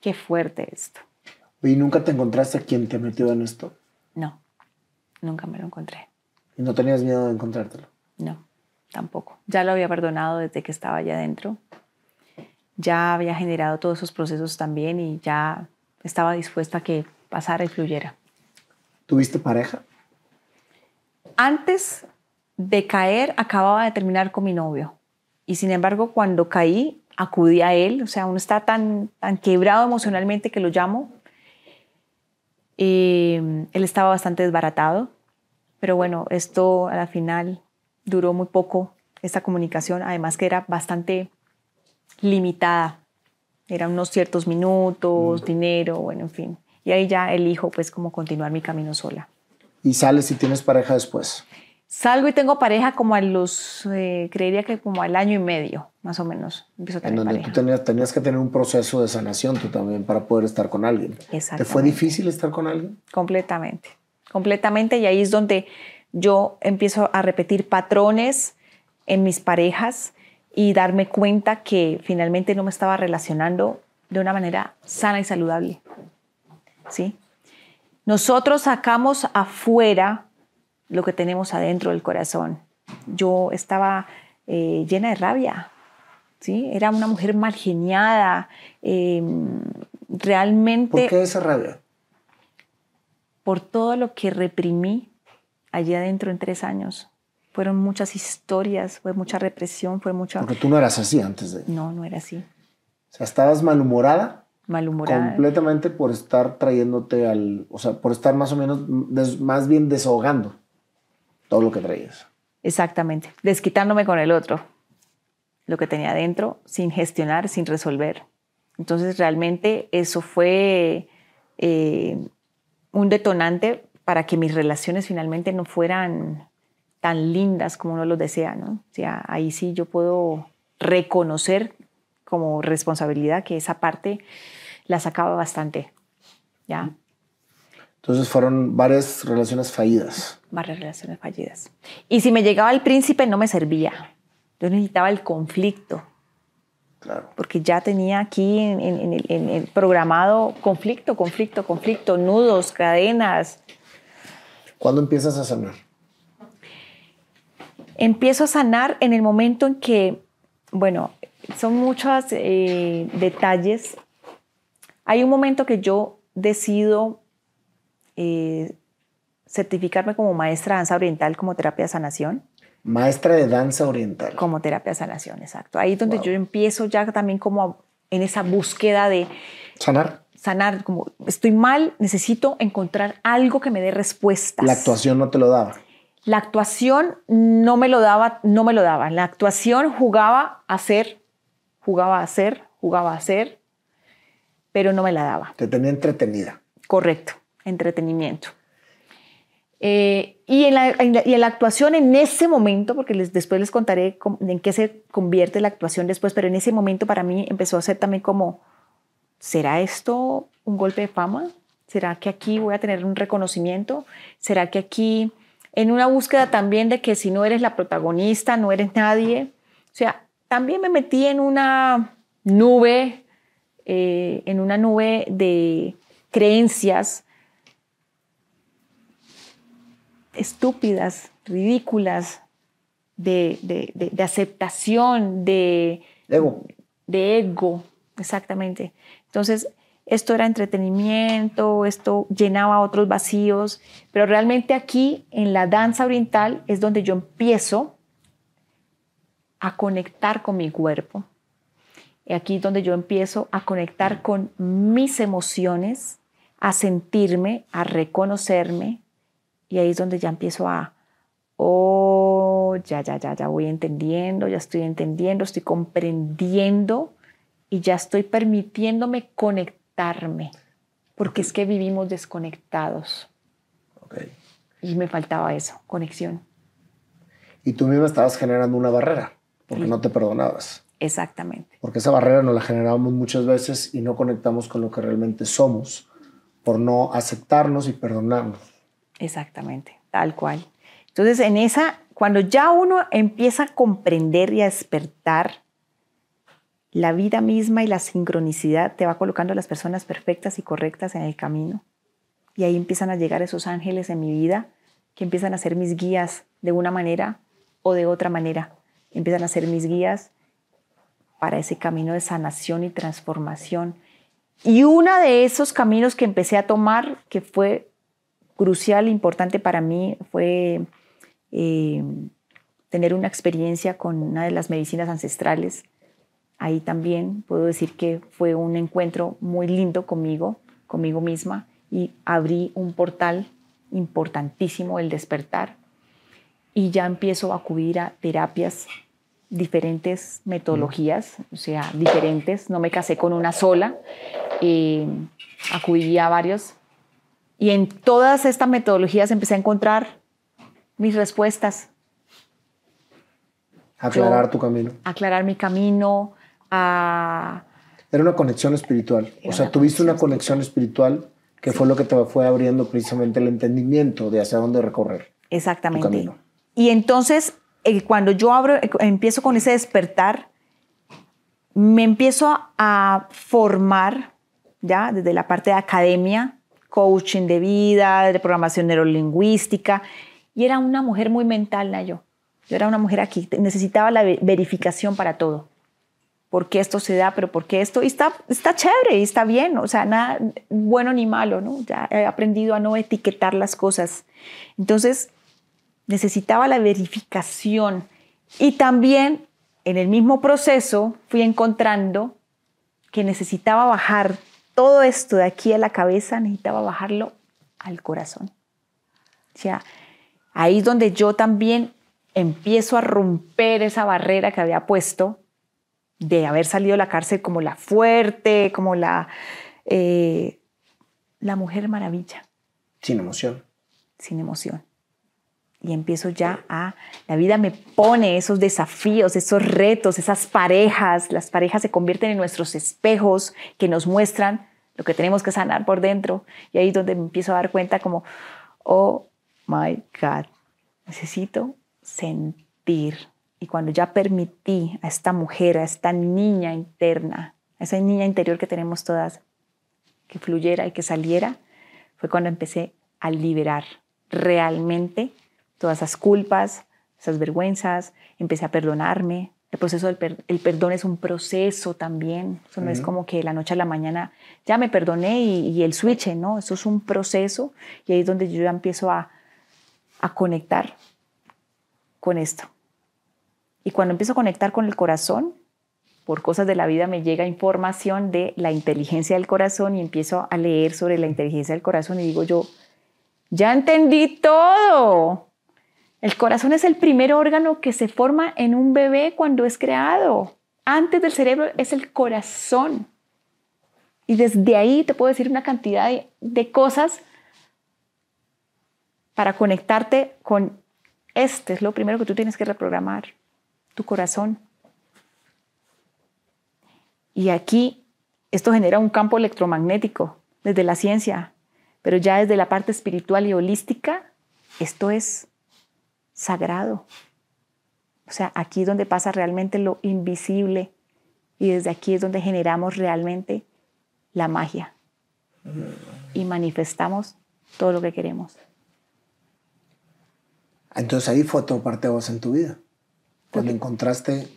qué fuerte esto. ¿Y nunca te encontraste a quien te metió en esto? No, nunca me lo encontré. ¿Y no tenías miedo de encontrártelo? No, tampoco. Ya lo había perdonado desde que estaba allá adentro. Ya había generado todos esos procesos también y ya estaba dispuesta a que pasara y fluyera. ¿Tuviste pareja? Antes de caer, acababa de terminar con mi novio. Y sin embargo, cuando caí, acudí a él. O sea, uno está tan, tan quebrado emocionalmente que lo llamo. Eh, él estaba bastante desbaratado. Pero bueno, esto a la final duró muy poco, esta comunicación. Además que era bastante limitada eran unos ciertos minutos, mm. dinero, bueno, en fin. Y ahí ya elijo pues como continuar mi camino sola. ¿Y sales y tienes pareja después? Salgo y tengo pareja como a los, eh, creería que como al año y medio, más o menos. Empiezo a tener en donde tú tenías, que tener un proceso de sanación tú también para poder estar con alguien. ¿Te fue difícil estar con alguien? Completamente, completamente. Y ahí es donde yo empiezo a repetir patrones en mis parejas y darme cuenta que finalmente no me estaba relacionando de una manera sana y saludable. ¿Sí? Nosotros sacamos afuera lo que tenemos adentro del corazón. Yo estaba eh, llena de rabia, ¿sí? Era una mujer margeniada, em, realmente... ¿Por qué esa rabia? Por todo lo que reprimí allí adentro en tres años fueron muchas historias, fue mucha represión, fue mucha... Porque tú no eras así antes de... No, no era así. O sea, estabas malhumorada. Malhumorada. Completamente por estar trayéndote al... O sea, por estar más o menos, más bien desahogando todo lo que traías. Exactamente. Desquitándome con el otro. Lo que tenía dentro, sin gestionar, sin resolver. Entonces, realmente eso fue eh, un detonante para que mis relaciones finalmente no fueran tan lindas como uno los desea, ¿no? O sea, ahí sí yo puedo reconocer como responsabilidad que esa parte la sacaba bastante, ¿ya? Entonces fueron varias relaciones fallidas. Varias relaciones fallidas. Y si me llegaba el príncipe no me servía. Yo necesitaba el conflicto. Claro. Porque ya tenía aquí en, el, en el programado conflicto, conflicto, conflicto, nudos, cadenas. ¿Cuándo empiezas a sanar? Empiezo a sanar en el momento en que, bueno, son muchos eh, detalles. Hay un momento que yo decido eh, certificarme como maestra de danza oriental como terapia de sanación. Maestra de danza oriental. Como terapia de sanación, exacto. Ahí es donde yo empiezo ya también como en esa búsqueda de... Sanar sanar, como estoy mal, necesito encontrar algo que me dé respuestas. La actuación no te lo daba. La actuación no me lo daba, no me lo daba. La actuación jugaba a ser, jugaba a ser, jugaba a ser, pero no me la daba. Te tenía entretenida. Correcto, entretenimiento. Eh, y, en la, actuación en ese momento, porque después les contaré en qué se convierte la actuación después, pero en ese momento para mí empezó a ser también como, ¿será esto un golpe de fama? ¿Será que aquí voy a tener un reconocimiento? ¿Será que aquí en una búsqueda también de que si no eres la protagonista, no eres nadie. O sea, también me metí en una nube, eh, en una nube de creencias estúpidas, ridículas, de, de, aceptación, de de ego, exactamente. Entonces, esto era entretenimiento, esto llenaba otros vacíos, pero realmente aquí en la danza oriental es donde yo empiezo a conectar con mi cuerpo. Y Aquí es donde yo empiezo a conectar con mis emociones, a sentirme, a reconocerme, y ahí es donde ya empiezo a, oh, ya, ya, ya, ya voy entendiendo, ya estoy entendiendo, estoy comprendiendo y ya estoy permitiéndome conectar porque es que vivimos desconectados. Y me faltaba eso, conexión. Y tú mismo estabas generando una barrera, porque no te perdonabas. Exactamente. Porque esa barrera nos la generamos muchas veces y no conectamos con lo que realmente somos por no aceptarnos y perdonarnos. Exactamente, tal cual. Entonces, en esa, cuando ya uno empieza a comprender y a despertar, la vida misma y la sincronicidad te va colocando a las personas perfectas y correctas en el camino. Y ahí empiezan a llegar esos ángeles en mi vida que empiezan a ser mis guías de una manera o de otra manera. Empiezan a ser mis guías para ese camino de sanación y transformación. Y uno de esos caminos que empecé a tomar, que fue crucial, e importante para mí, fue eh, tener una experiencia con una de las medicinas ancestrales Ahí también puedo decir que fue un encuentro muy lindo conmigo, conmigo misma, y abrí un portal importantísimo, el despertar, y ya empiezo a acudir a terapias diferentes metodologías, o sea, diferentes. No me casé con una sola, eh, acudí a varios. Y en todas estas metodologías empecé a encontrar mis respuestas. Aclarar tu camino. Aclarar mi camino, era una conexión espiritual. O sea, tuviste una conexión espiritual que fue lo que te fue abriendo precisamente el entendimiento de hacia dónde recorrer. Exactamente. Y entonces, eh, cuando yo abro, eh, empiezo con ese despertar, me empiezo a formar, ya, desde la parte de academia, coaching de vida, de programación neurolingüística, y era una mujer muy mental, la yo. Yo era una mujer aquí, necesitaba la verificación para todo por qué esto se da, pero por qué esto, y está, está chévere, y está bien, o sea, nada bueno ni malo, ¿no? Ya he aprendido a no etiquetar las cosas. Entonces, necesitaba la verificación y también en el mismo proceso fui encontrando que necesitaba bajar todo esto de aquí a la cabeza, necesitaba bajarlo al corazón. O sea, ahí es donde yo también empiezo a romper esa barrera que había puesto de haber salido de la cárcel como la fuerte, como la, eh, la mujer maravilla. Sin emoción. Sin emoción. Y empiezo ya a, la vida me pone esos desafíos, esos retos, esas parejas. Las parejas se convierten en nuestros espejos que nos muestran lo que tenemos que sanar por dentro. Y ahí es donde me empiezo a dar cuenta como, oh my God, necesito sentir y cuando ya permití a esta mujer, a esta niña interna, a esa niña interior que tenemos todas, que fluyera y que saliera, fue cuando empecé a liberar realmente todas esas culpas, esas vergüenzas, empecé a perdonarme. El proceso del perdón es un proceso también, eso no es como que la noche a la mañana ya me perdoné y, el switch, ¿eh? ¿no? Eso es un proceso y ahí es donde yo ya empiezo a conectar con esto, y cuando empiezo a conectar con el corazón, por cosas de la vida me llega información de la inteligencia del corazón y empiezo a leer sobre la inteligencia del corazón y digo yo, ya entendí todo. El corazón es el primer órgano que se forma en un bebé cuando es creado. Antes del cerebro es el corazón. Y desde ahí te puedo decir una cantidad de, cosas para conectarte con este. Es lo primero que tú tienes que reprogramar tu corazón. Y aquí esto genera un campo electromagnético desde la ciencia, pero ya desde la parte espiritual y holística, esto es sagrado. O sea, aquí es donde pasa realmente lo invisible y desde aquí es donde generamos realmente la magia y manifestamos todo lo que queremos. Entonces ahí fue parte de vos en tu vida cuando encontraste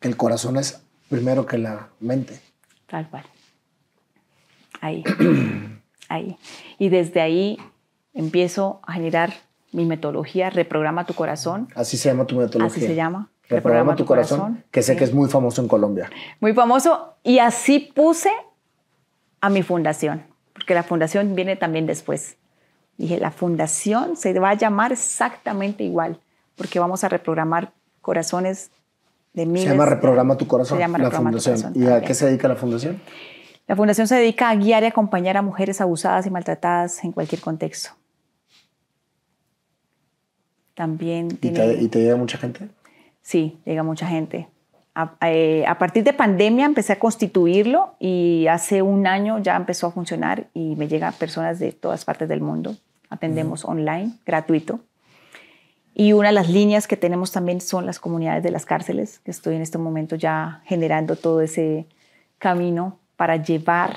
que el corazón es primero que la mente. Tal cual. Ahí. ahí. Y desde ahí empiezo a generar mi metodología, reprograma tu corazón. Así se llama tu metodología. Así se llama. Reprograma, tu, corazón, que sé que es muy famoso en Colombia. Muy famoso y así puse a mi fundación, porque la fundación viene también después. Dije, la fundación se va a llamar exactamente igual porque vamos a reprogramar corazones de miles. Se llama Reprograma tu Corazón, se llama la ¿Y a qué se dedica la fundación? La fundación se dedica a guiar y acompañar a mujeres abusadas y maltratadas en cualquier contexto. También ¿Y, te, llega mucha gente? Sí, llega mucha gente. Eh, a, partir de pandemia empecé a constituirlo y hace un año ya empezó a funcionar y me llegan personas de todas partes del mundo. Atendemos online, gratuito. Y una de las líneas que tenemos también son las comunidades de las cárceles, que estoy en este momento ya generando todo ese camino para llevar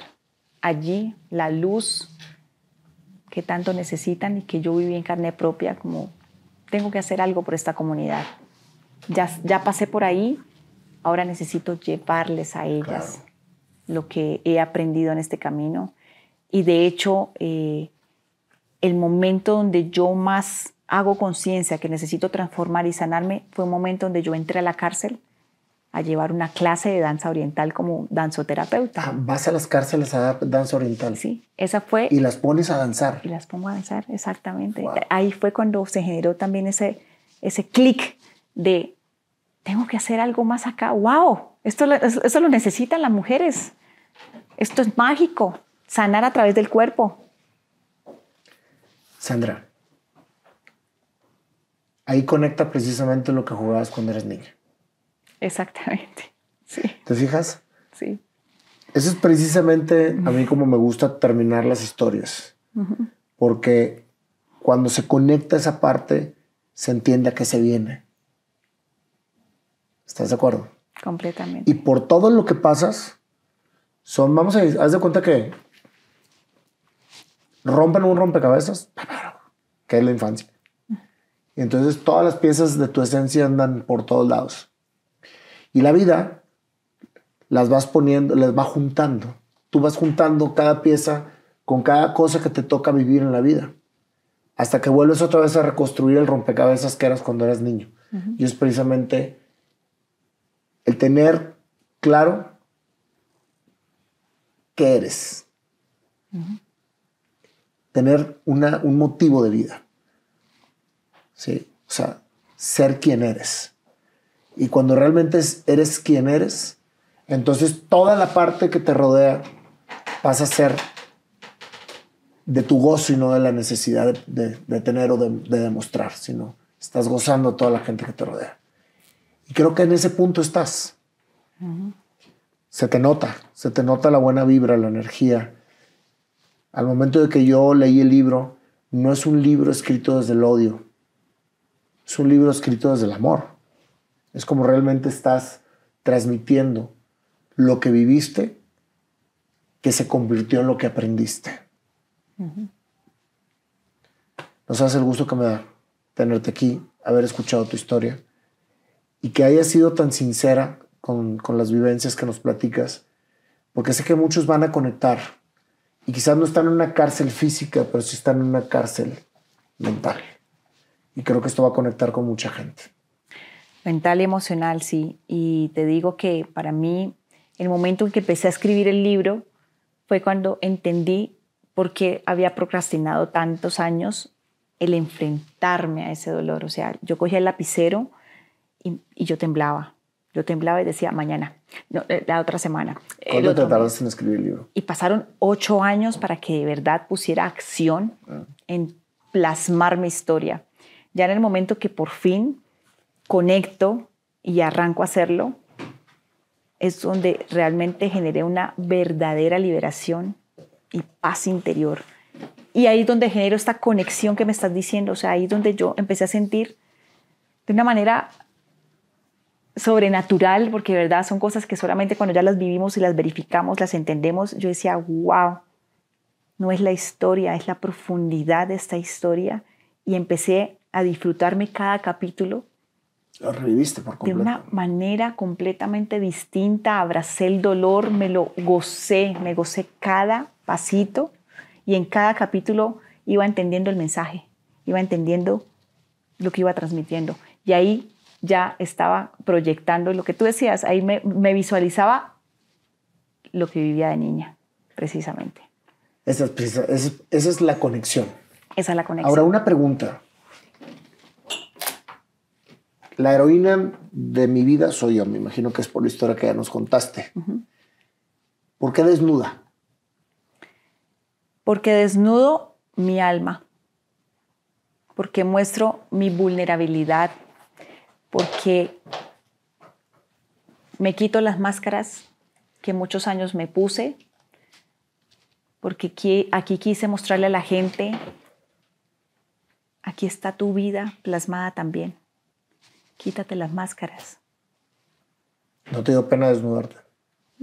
allí la luz que tanto necesitan y que yo viví en carne propia, como tengo que hacer algo por esta comunidad. Ya, ya pasé por ahí, ahora necesito llevarles a ellas lo que he aprendido en este camino. Y de hecho, eh, el momento donde yo más hago conciencia que necesito transformar y sanarme, fue un momento donde yo entré a la cárcel a llevar una clase de danza oriental como danzoterapeuta. Ah, vas a las cárceles a dar danza oriental. Sí, esa fue. Y las pones a danzar. Y las pongo a danzar, exactamente. Ahí fue cuando se generó también ese, ese clic de, tengo que hacer algo más acá. ¡Wow! Esto, eso lo necesitan las mujeres. Esto es mágico, sanar a través del cuerpo. Sandra, ahí conecta precisamente lo que jugabas cuando eras niña. Exactamente. Sí. ¿Te fijas? Sí. Eso es precisamente a mí como me gusta terminar las historias. Porque cuando se conecta esa parte, se entiende a qué se viene. ¿Estás de acuerdo? Completamente. Y por todo lo que pasas, son, vamos a haz de cuenta que rompen un rompecabezas, que es la infancia. Entonces todas las piezas de tu esencia andan por todos lados. Y la vida las vas poniendo, las va juntando. Tú vas juntando cada pieza con cada cosa que te toca vivir en la vida. Hasta que vuelves otra vez a reconstruir el rompecabezas que eras cuando eras niño. Y es precisamente el tener claro qué eres. Tener un motivo de vida. ¿sí? O sea, ser quien eres. Y cuando realmente eres quien eres, entonces toda la parte que te rodea pasa a ser de tu gozo y no de la necesidad de, tener o de, demostrar, sino estás gozando toda la gente que te rodea. Y creo que en ese punto estás. Se te nota, se te nota la buena vibra, la energía. Al momento de que yo leí el libro, no es un libro escrito desde el odio, es un libro escrito desde el amor. Es como realmente estás transmitiendo lo que viviste, que se convirtió en lo que aprendiste. Nos hace el gusto que me da tenerte aquí, haber escuchado tu historia y que hayas sido tan sincera con, con las vivencias que nos platicas, porque sé que muchos van a conectar y quizás no están en una cárcel física, pero sí están en una cárcel mental y creo que esto va a conectar con mucha gente. Mental y emocional, sí. Y te digo que para mí, el momento en que empecé a escribir el libro fue cuando entendí por qué había procrastinado tantos años el enfrentarme a ese dolor. O sea, yo cogía el lapicero y, yo temblaba. Yo temblaba y decía, mañana, eh, la otra semana. ¿Cuánto te tardaste en escribir el libro? Y pasaron ocho años para que de verdad pusiera acción ah. en plasmar mi historia. Ya en el momento que por fin conecto y arranco a hacerlo, es donde realmente generé una verdadera liberación y paz interior. Y ahí es donde genero esta conexión que me estás diciendo, o sea, ahí es donde yo empecé a sentir de una manera sobrenatural, porque de verdad son cosas que solamente cuando ya las vivimos y las verificamos, las entendemos, yo decía, wow, no es la historia, es la profundidad de esta historia. Y empecé a disfrutarme cada capítulo. Lo reviviste por completo. De una manera completamente distinta, abracé el dolor, me lo gocé, me gocé cada pasito y en cada capítulo iba entendiendo el mensaje, iba entendiendo lo que iba transmitiendo. Y ahí ya estaba proyectando lo que tú decías, ahí me, visualizaba lo que vivía de niña, precisamente. Esa es, la conexión. Esa es la conexión. Ahora, una pregunta la heroína de mi vida soy yo, me imagino que es por la historia que ya nos contaste. ¿Por qué desnuda? Porque desnudo mi alma, porque muestro mi vulnerabilidad, porque me quito las máscaras que muchos años me puse, porque aquí quise mostrarle a la gente, aquí está tu vida plasmada también quítate las máscaras. ¿No te dio pena desnudarte?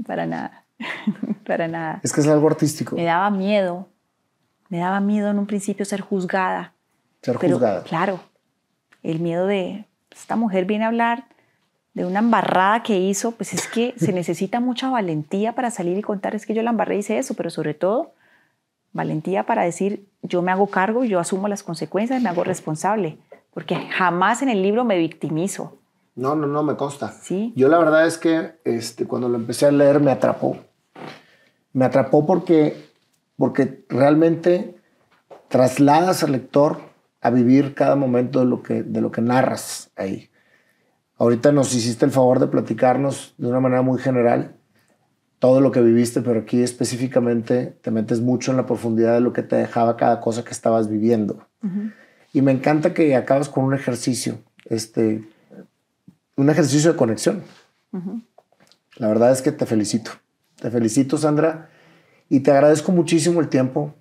Para nada, para nada. Es que es algo artístico. Me daba miedo, me daba miedo en un principio ser juzgada. Ser juzgada. Claro, el miedo de esta mujer viene a hablar de una embarrada que hizo, pues es que se necesita mucha valentía para salir y contar, es que yo la embarré y hice eso, pero sobre todo valentía para decir, yo me hago cargo, yo asumo las consecuencias, me hago responsable porque jamás en el libro me victimizo. No, no, no, me consta. Sí. Yo la verdad es que este, cuando lo empecé a leer me atrapó. Me atrapó porque, porque realmente trasladas al lector a vivir cada momento de lo, que, de lo que narras ahí. Ahorita nos hiciste el favor de platicarnos de una manera muy general todo lo que viviste, pero aquí específicamente te metes mucho en la profundidad de lo que te dejaba cada cosa que estabas viviendo. Ajá. Y me encanta que acabas con un ejercicio, este, un ejercicio de conexión. La verdad es que te felicito. Te felicito, Sandra, y te agradezco muchísimo el tiempo.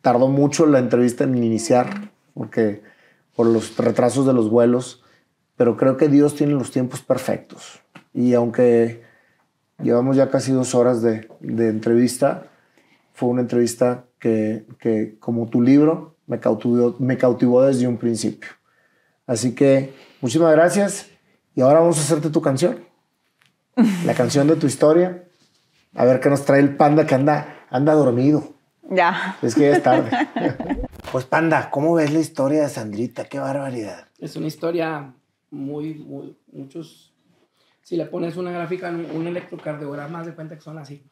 Tardó mucho la entrevista en iniciar, porque por los retrasos de los vuelos, pero creo que Dios tiene los tiempos perfectos. Y aunque llevamos ya casi dos horas de, entrevista, fue una entrevista que, que, como tu libro, me cautivó, me cautivó desde un principio. Así que muchísimas gracias y ahora vamos a hacerte tu canción. La canción de tu historia. A ver qué nos trae el panda que anda, anda dormido. Ya. Es que ya es tarde. pues panda, ¿cómo ves la historia de Sandrita? Qué barbaridad. Es una historia muy, muy, muchos... Si le pones una gráfica, un electrocardiograma, de cuenta que son así.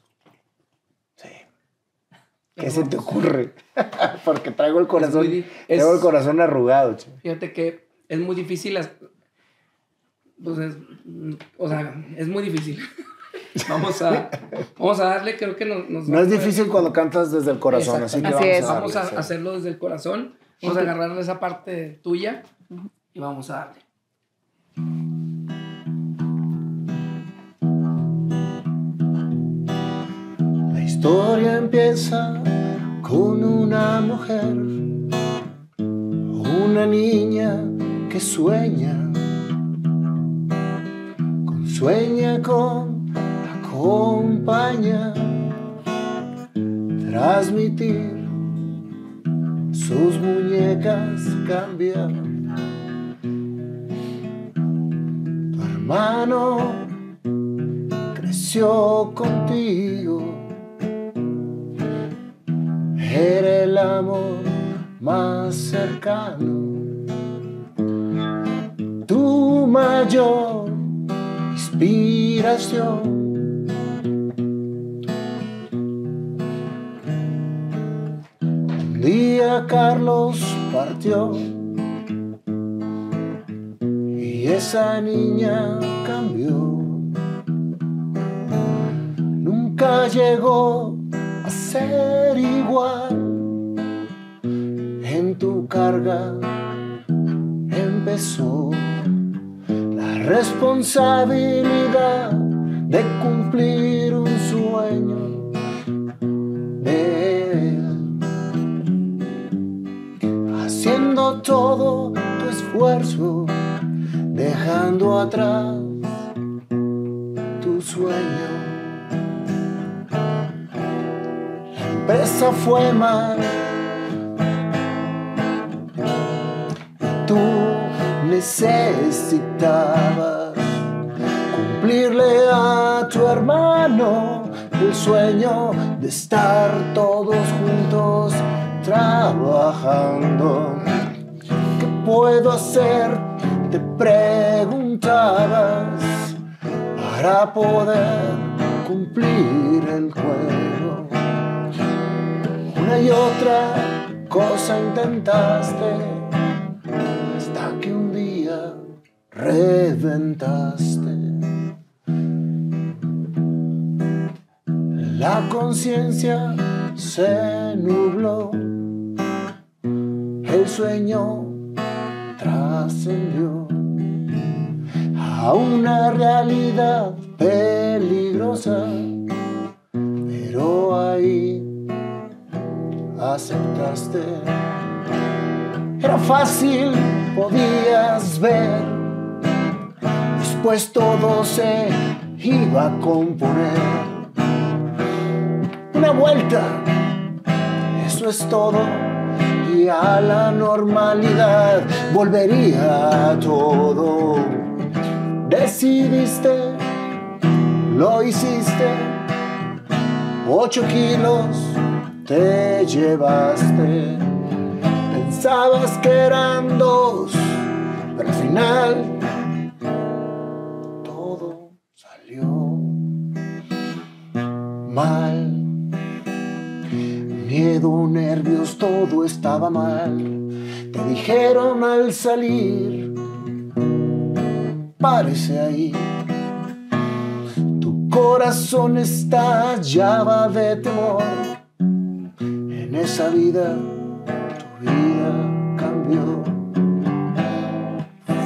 ¿Qué se te ocurre? Porque traigo el corazón, el corazón arrugado. Fíjate que es muy difícil, entonces, pues o sea, es muy difícil. Vamos a, vamos a darle, creo que nos... no es difícil cuando cantas desde el corazón, así que vamos, a, hacerlo desde el corazón, vamos a agarrar esa parte tuya y vamos a darle. La historia empieza con una mujer, una niña que sueña, sueña con la compañía transmitir sus muñecas cambiar. Tu hermano creció contigo era el amor más cercano, tu mayor inspiración. Un día Carlos partió y esa niña cambió. Nunca llegó igual en tu carga empezó la responsabilidad de cumplir un sueño de él. Haciendo todo tu esfuerzo, dejando atrás tu sueño. Esa fue y Tú necesitabas cumplirle a tu hermano el sueño de estar todos juntos trabajando. ¿Qué puedo hacer? Te preguntabas para poder cumplir el juego una y otra cosa intentaste hasta que un día reventaste. La conciencia se nubló, el sueño trascendió a una realidad peligrosa aceptaste. Era fácil, podías ver. Después todo se iba a componer. Una vuelta, eso es todo. Y a la normalidad volvería todo. Decidiste, lo hiciste, ocho kilos te llevaste. Pensabas que eran dos, pero al final todo salió mal. Miedo, nervios, todo estaba mal. Te dijeron al salir, parece ahí Tu corazón estallaba de temor esa vida tu vida cambió.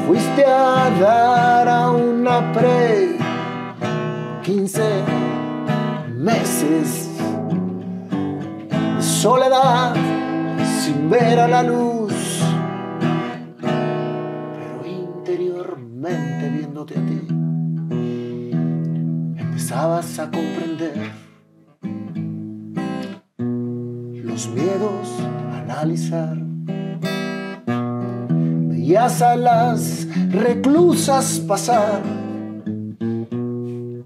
Fuiste a dar a una pre 15 meses de soledad sin ver a la luz, pero interiormente viéndote a ti, empezabas a comprender los miedos analizar. Veías a las reclusas pasar,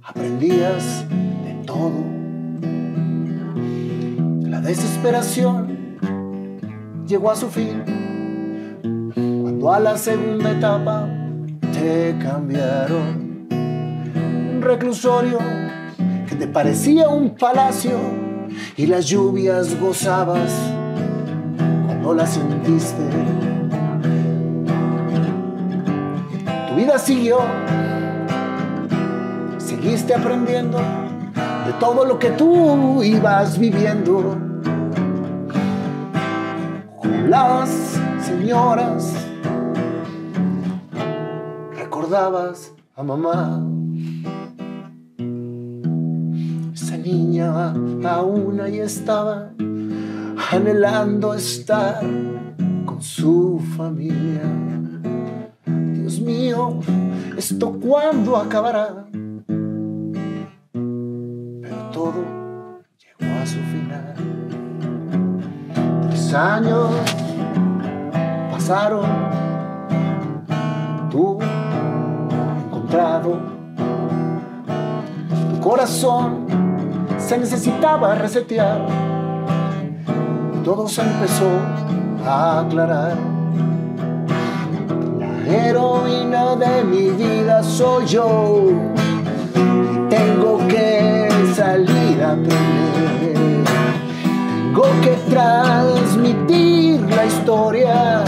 aprendías de todo. La desesperación llegó a su fin cuando a la segunda etapa te cambiaron. Un reclusorio que te parecía un palacio y las lluvias gozabas cuando las sentiste. Tu vida siguió, seguiste aprendiendo de todo lo que tú ibas viviendo. Con las señoras recordabas a mamá. niña aún ahí estaba, anhelando estar con su familia. Dios mío, ¿esto cuando acabará? Pero todo llegó a su final. Tres años pasaron, tú encontrado tu corazón se necesitaba resetear. Y todo se empezó a aclarar. La heroína de mi vida soy yo. Y tengo que salir a aprender. Tengo que transmitir la historia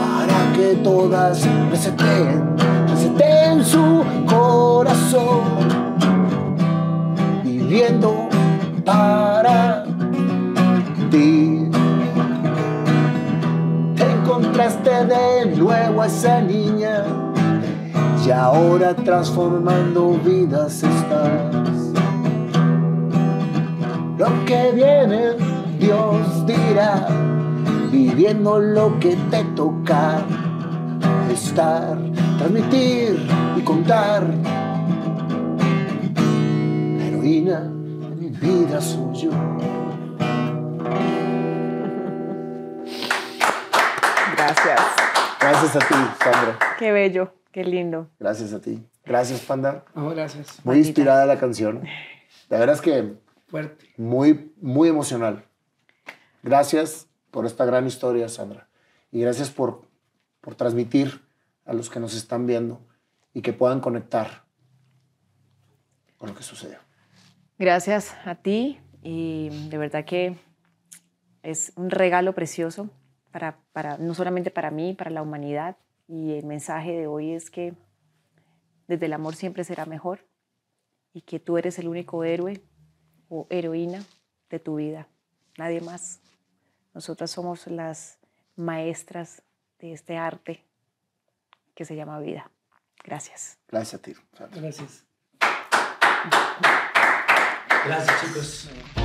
para que todas reseteen reseten su corazón viento para ti. Te encontraste de nuevo esa niña y ahora transformando vidas estás. Lo que viene, Dios dirá, viviendo lo que te toca estar, transmitir y contar mi vida soy Gracias. Gracias a ti, Sandra. Qué bello, qué lindo. Gracias a ti. Gracias, Panda. Oh, gracias. Muy inspirada la canción. La verdad es que Fuerte. Muy, muy emocional. Gracias por esta gran historia, Sandra. Y gracias por, por transmitir a los que nos están viendo y que puedan conectar con lo que sucedió. Gracias a ti y de verdad que es un regalo precioso para, para, no solamente para mí, para la humanidad. Y el mensaje de hoy es que desde el amor siempre será mejor y que tú eres el único héroe o heroína de tu vida, nadie más. Nosotras somos las maestras de este arte que se llama vida. Gracias. Gracias a ti. Gracias. Gracias, chicos.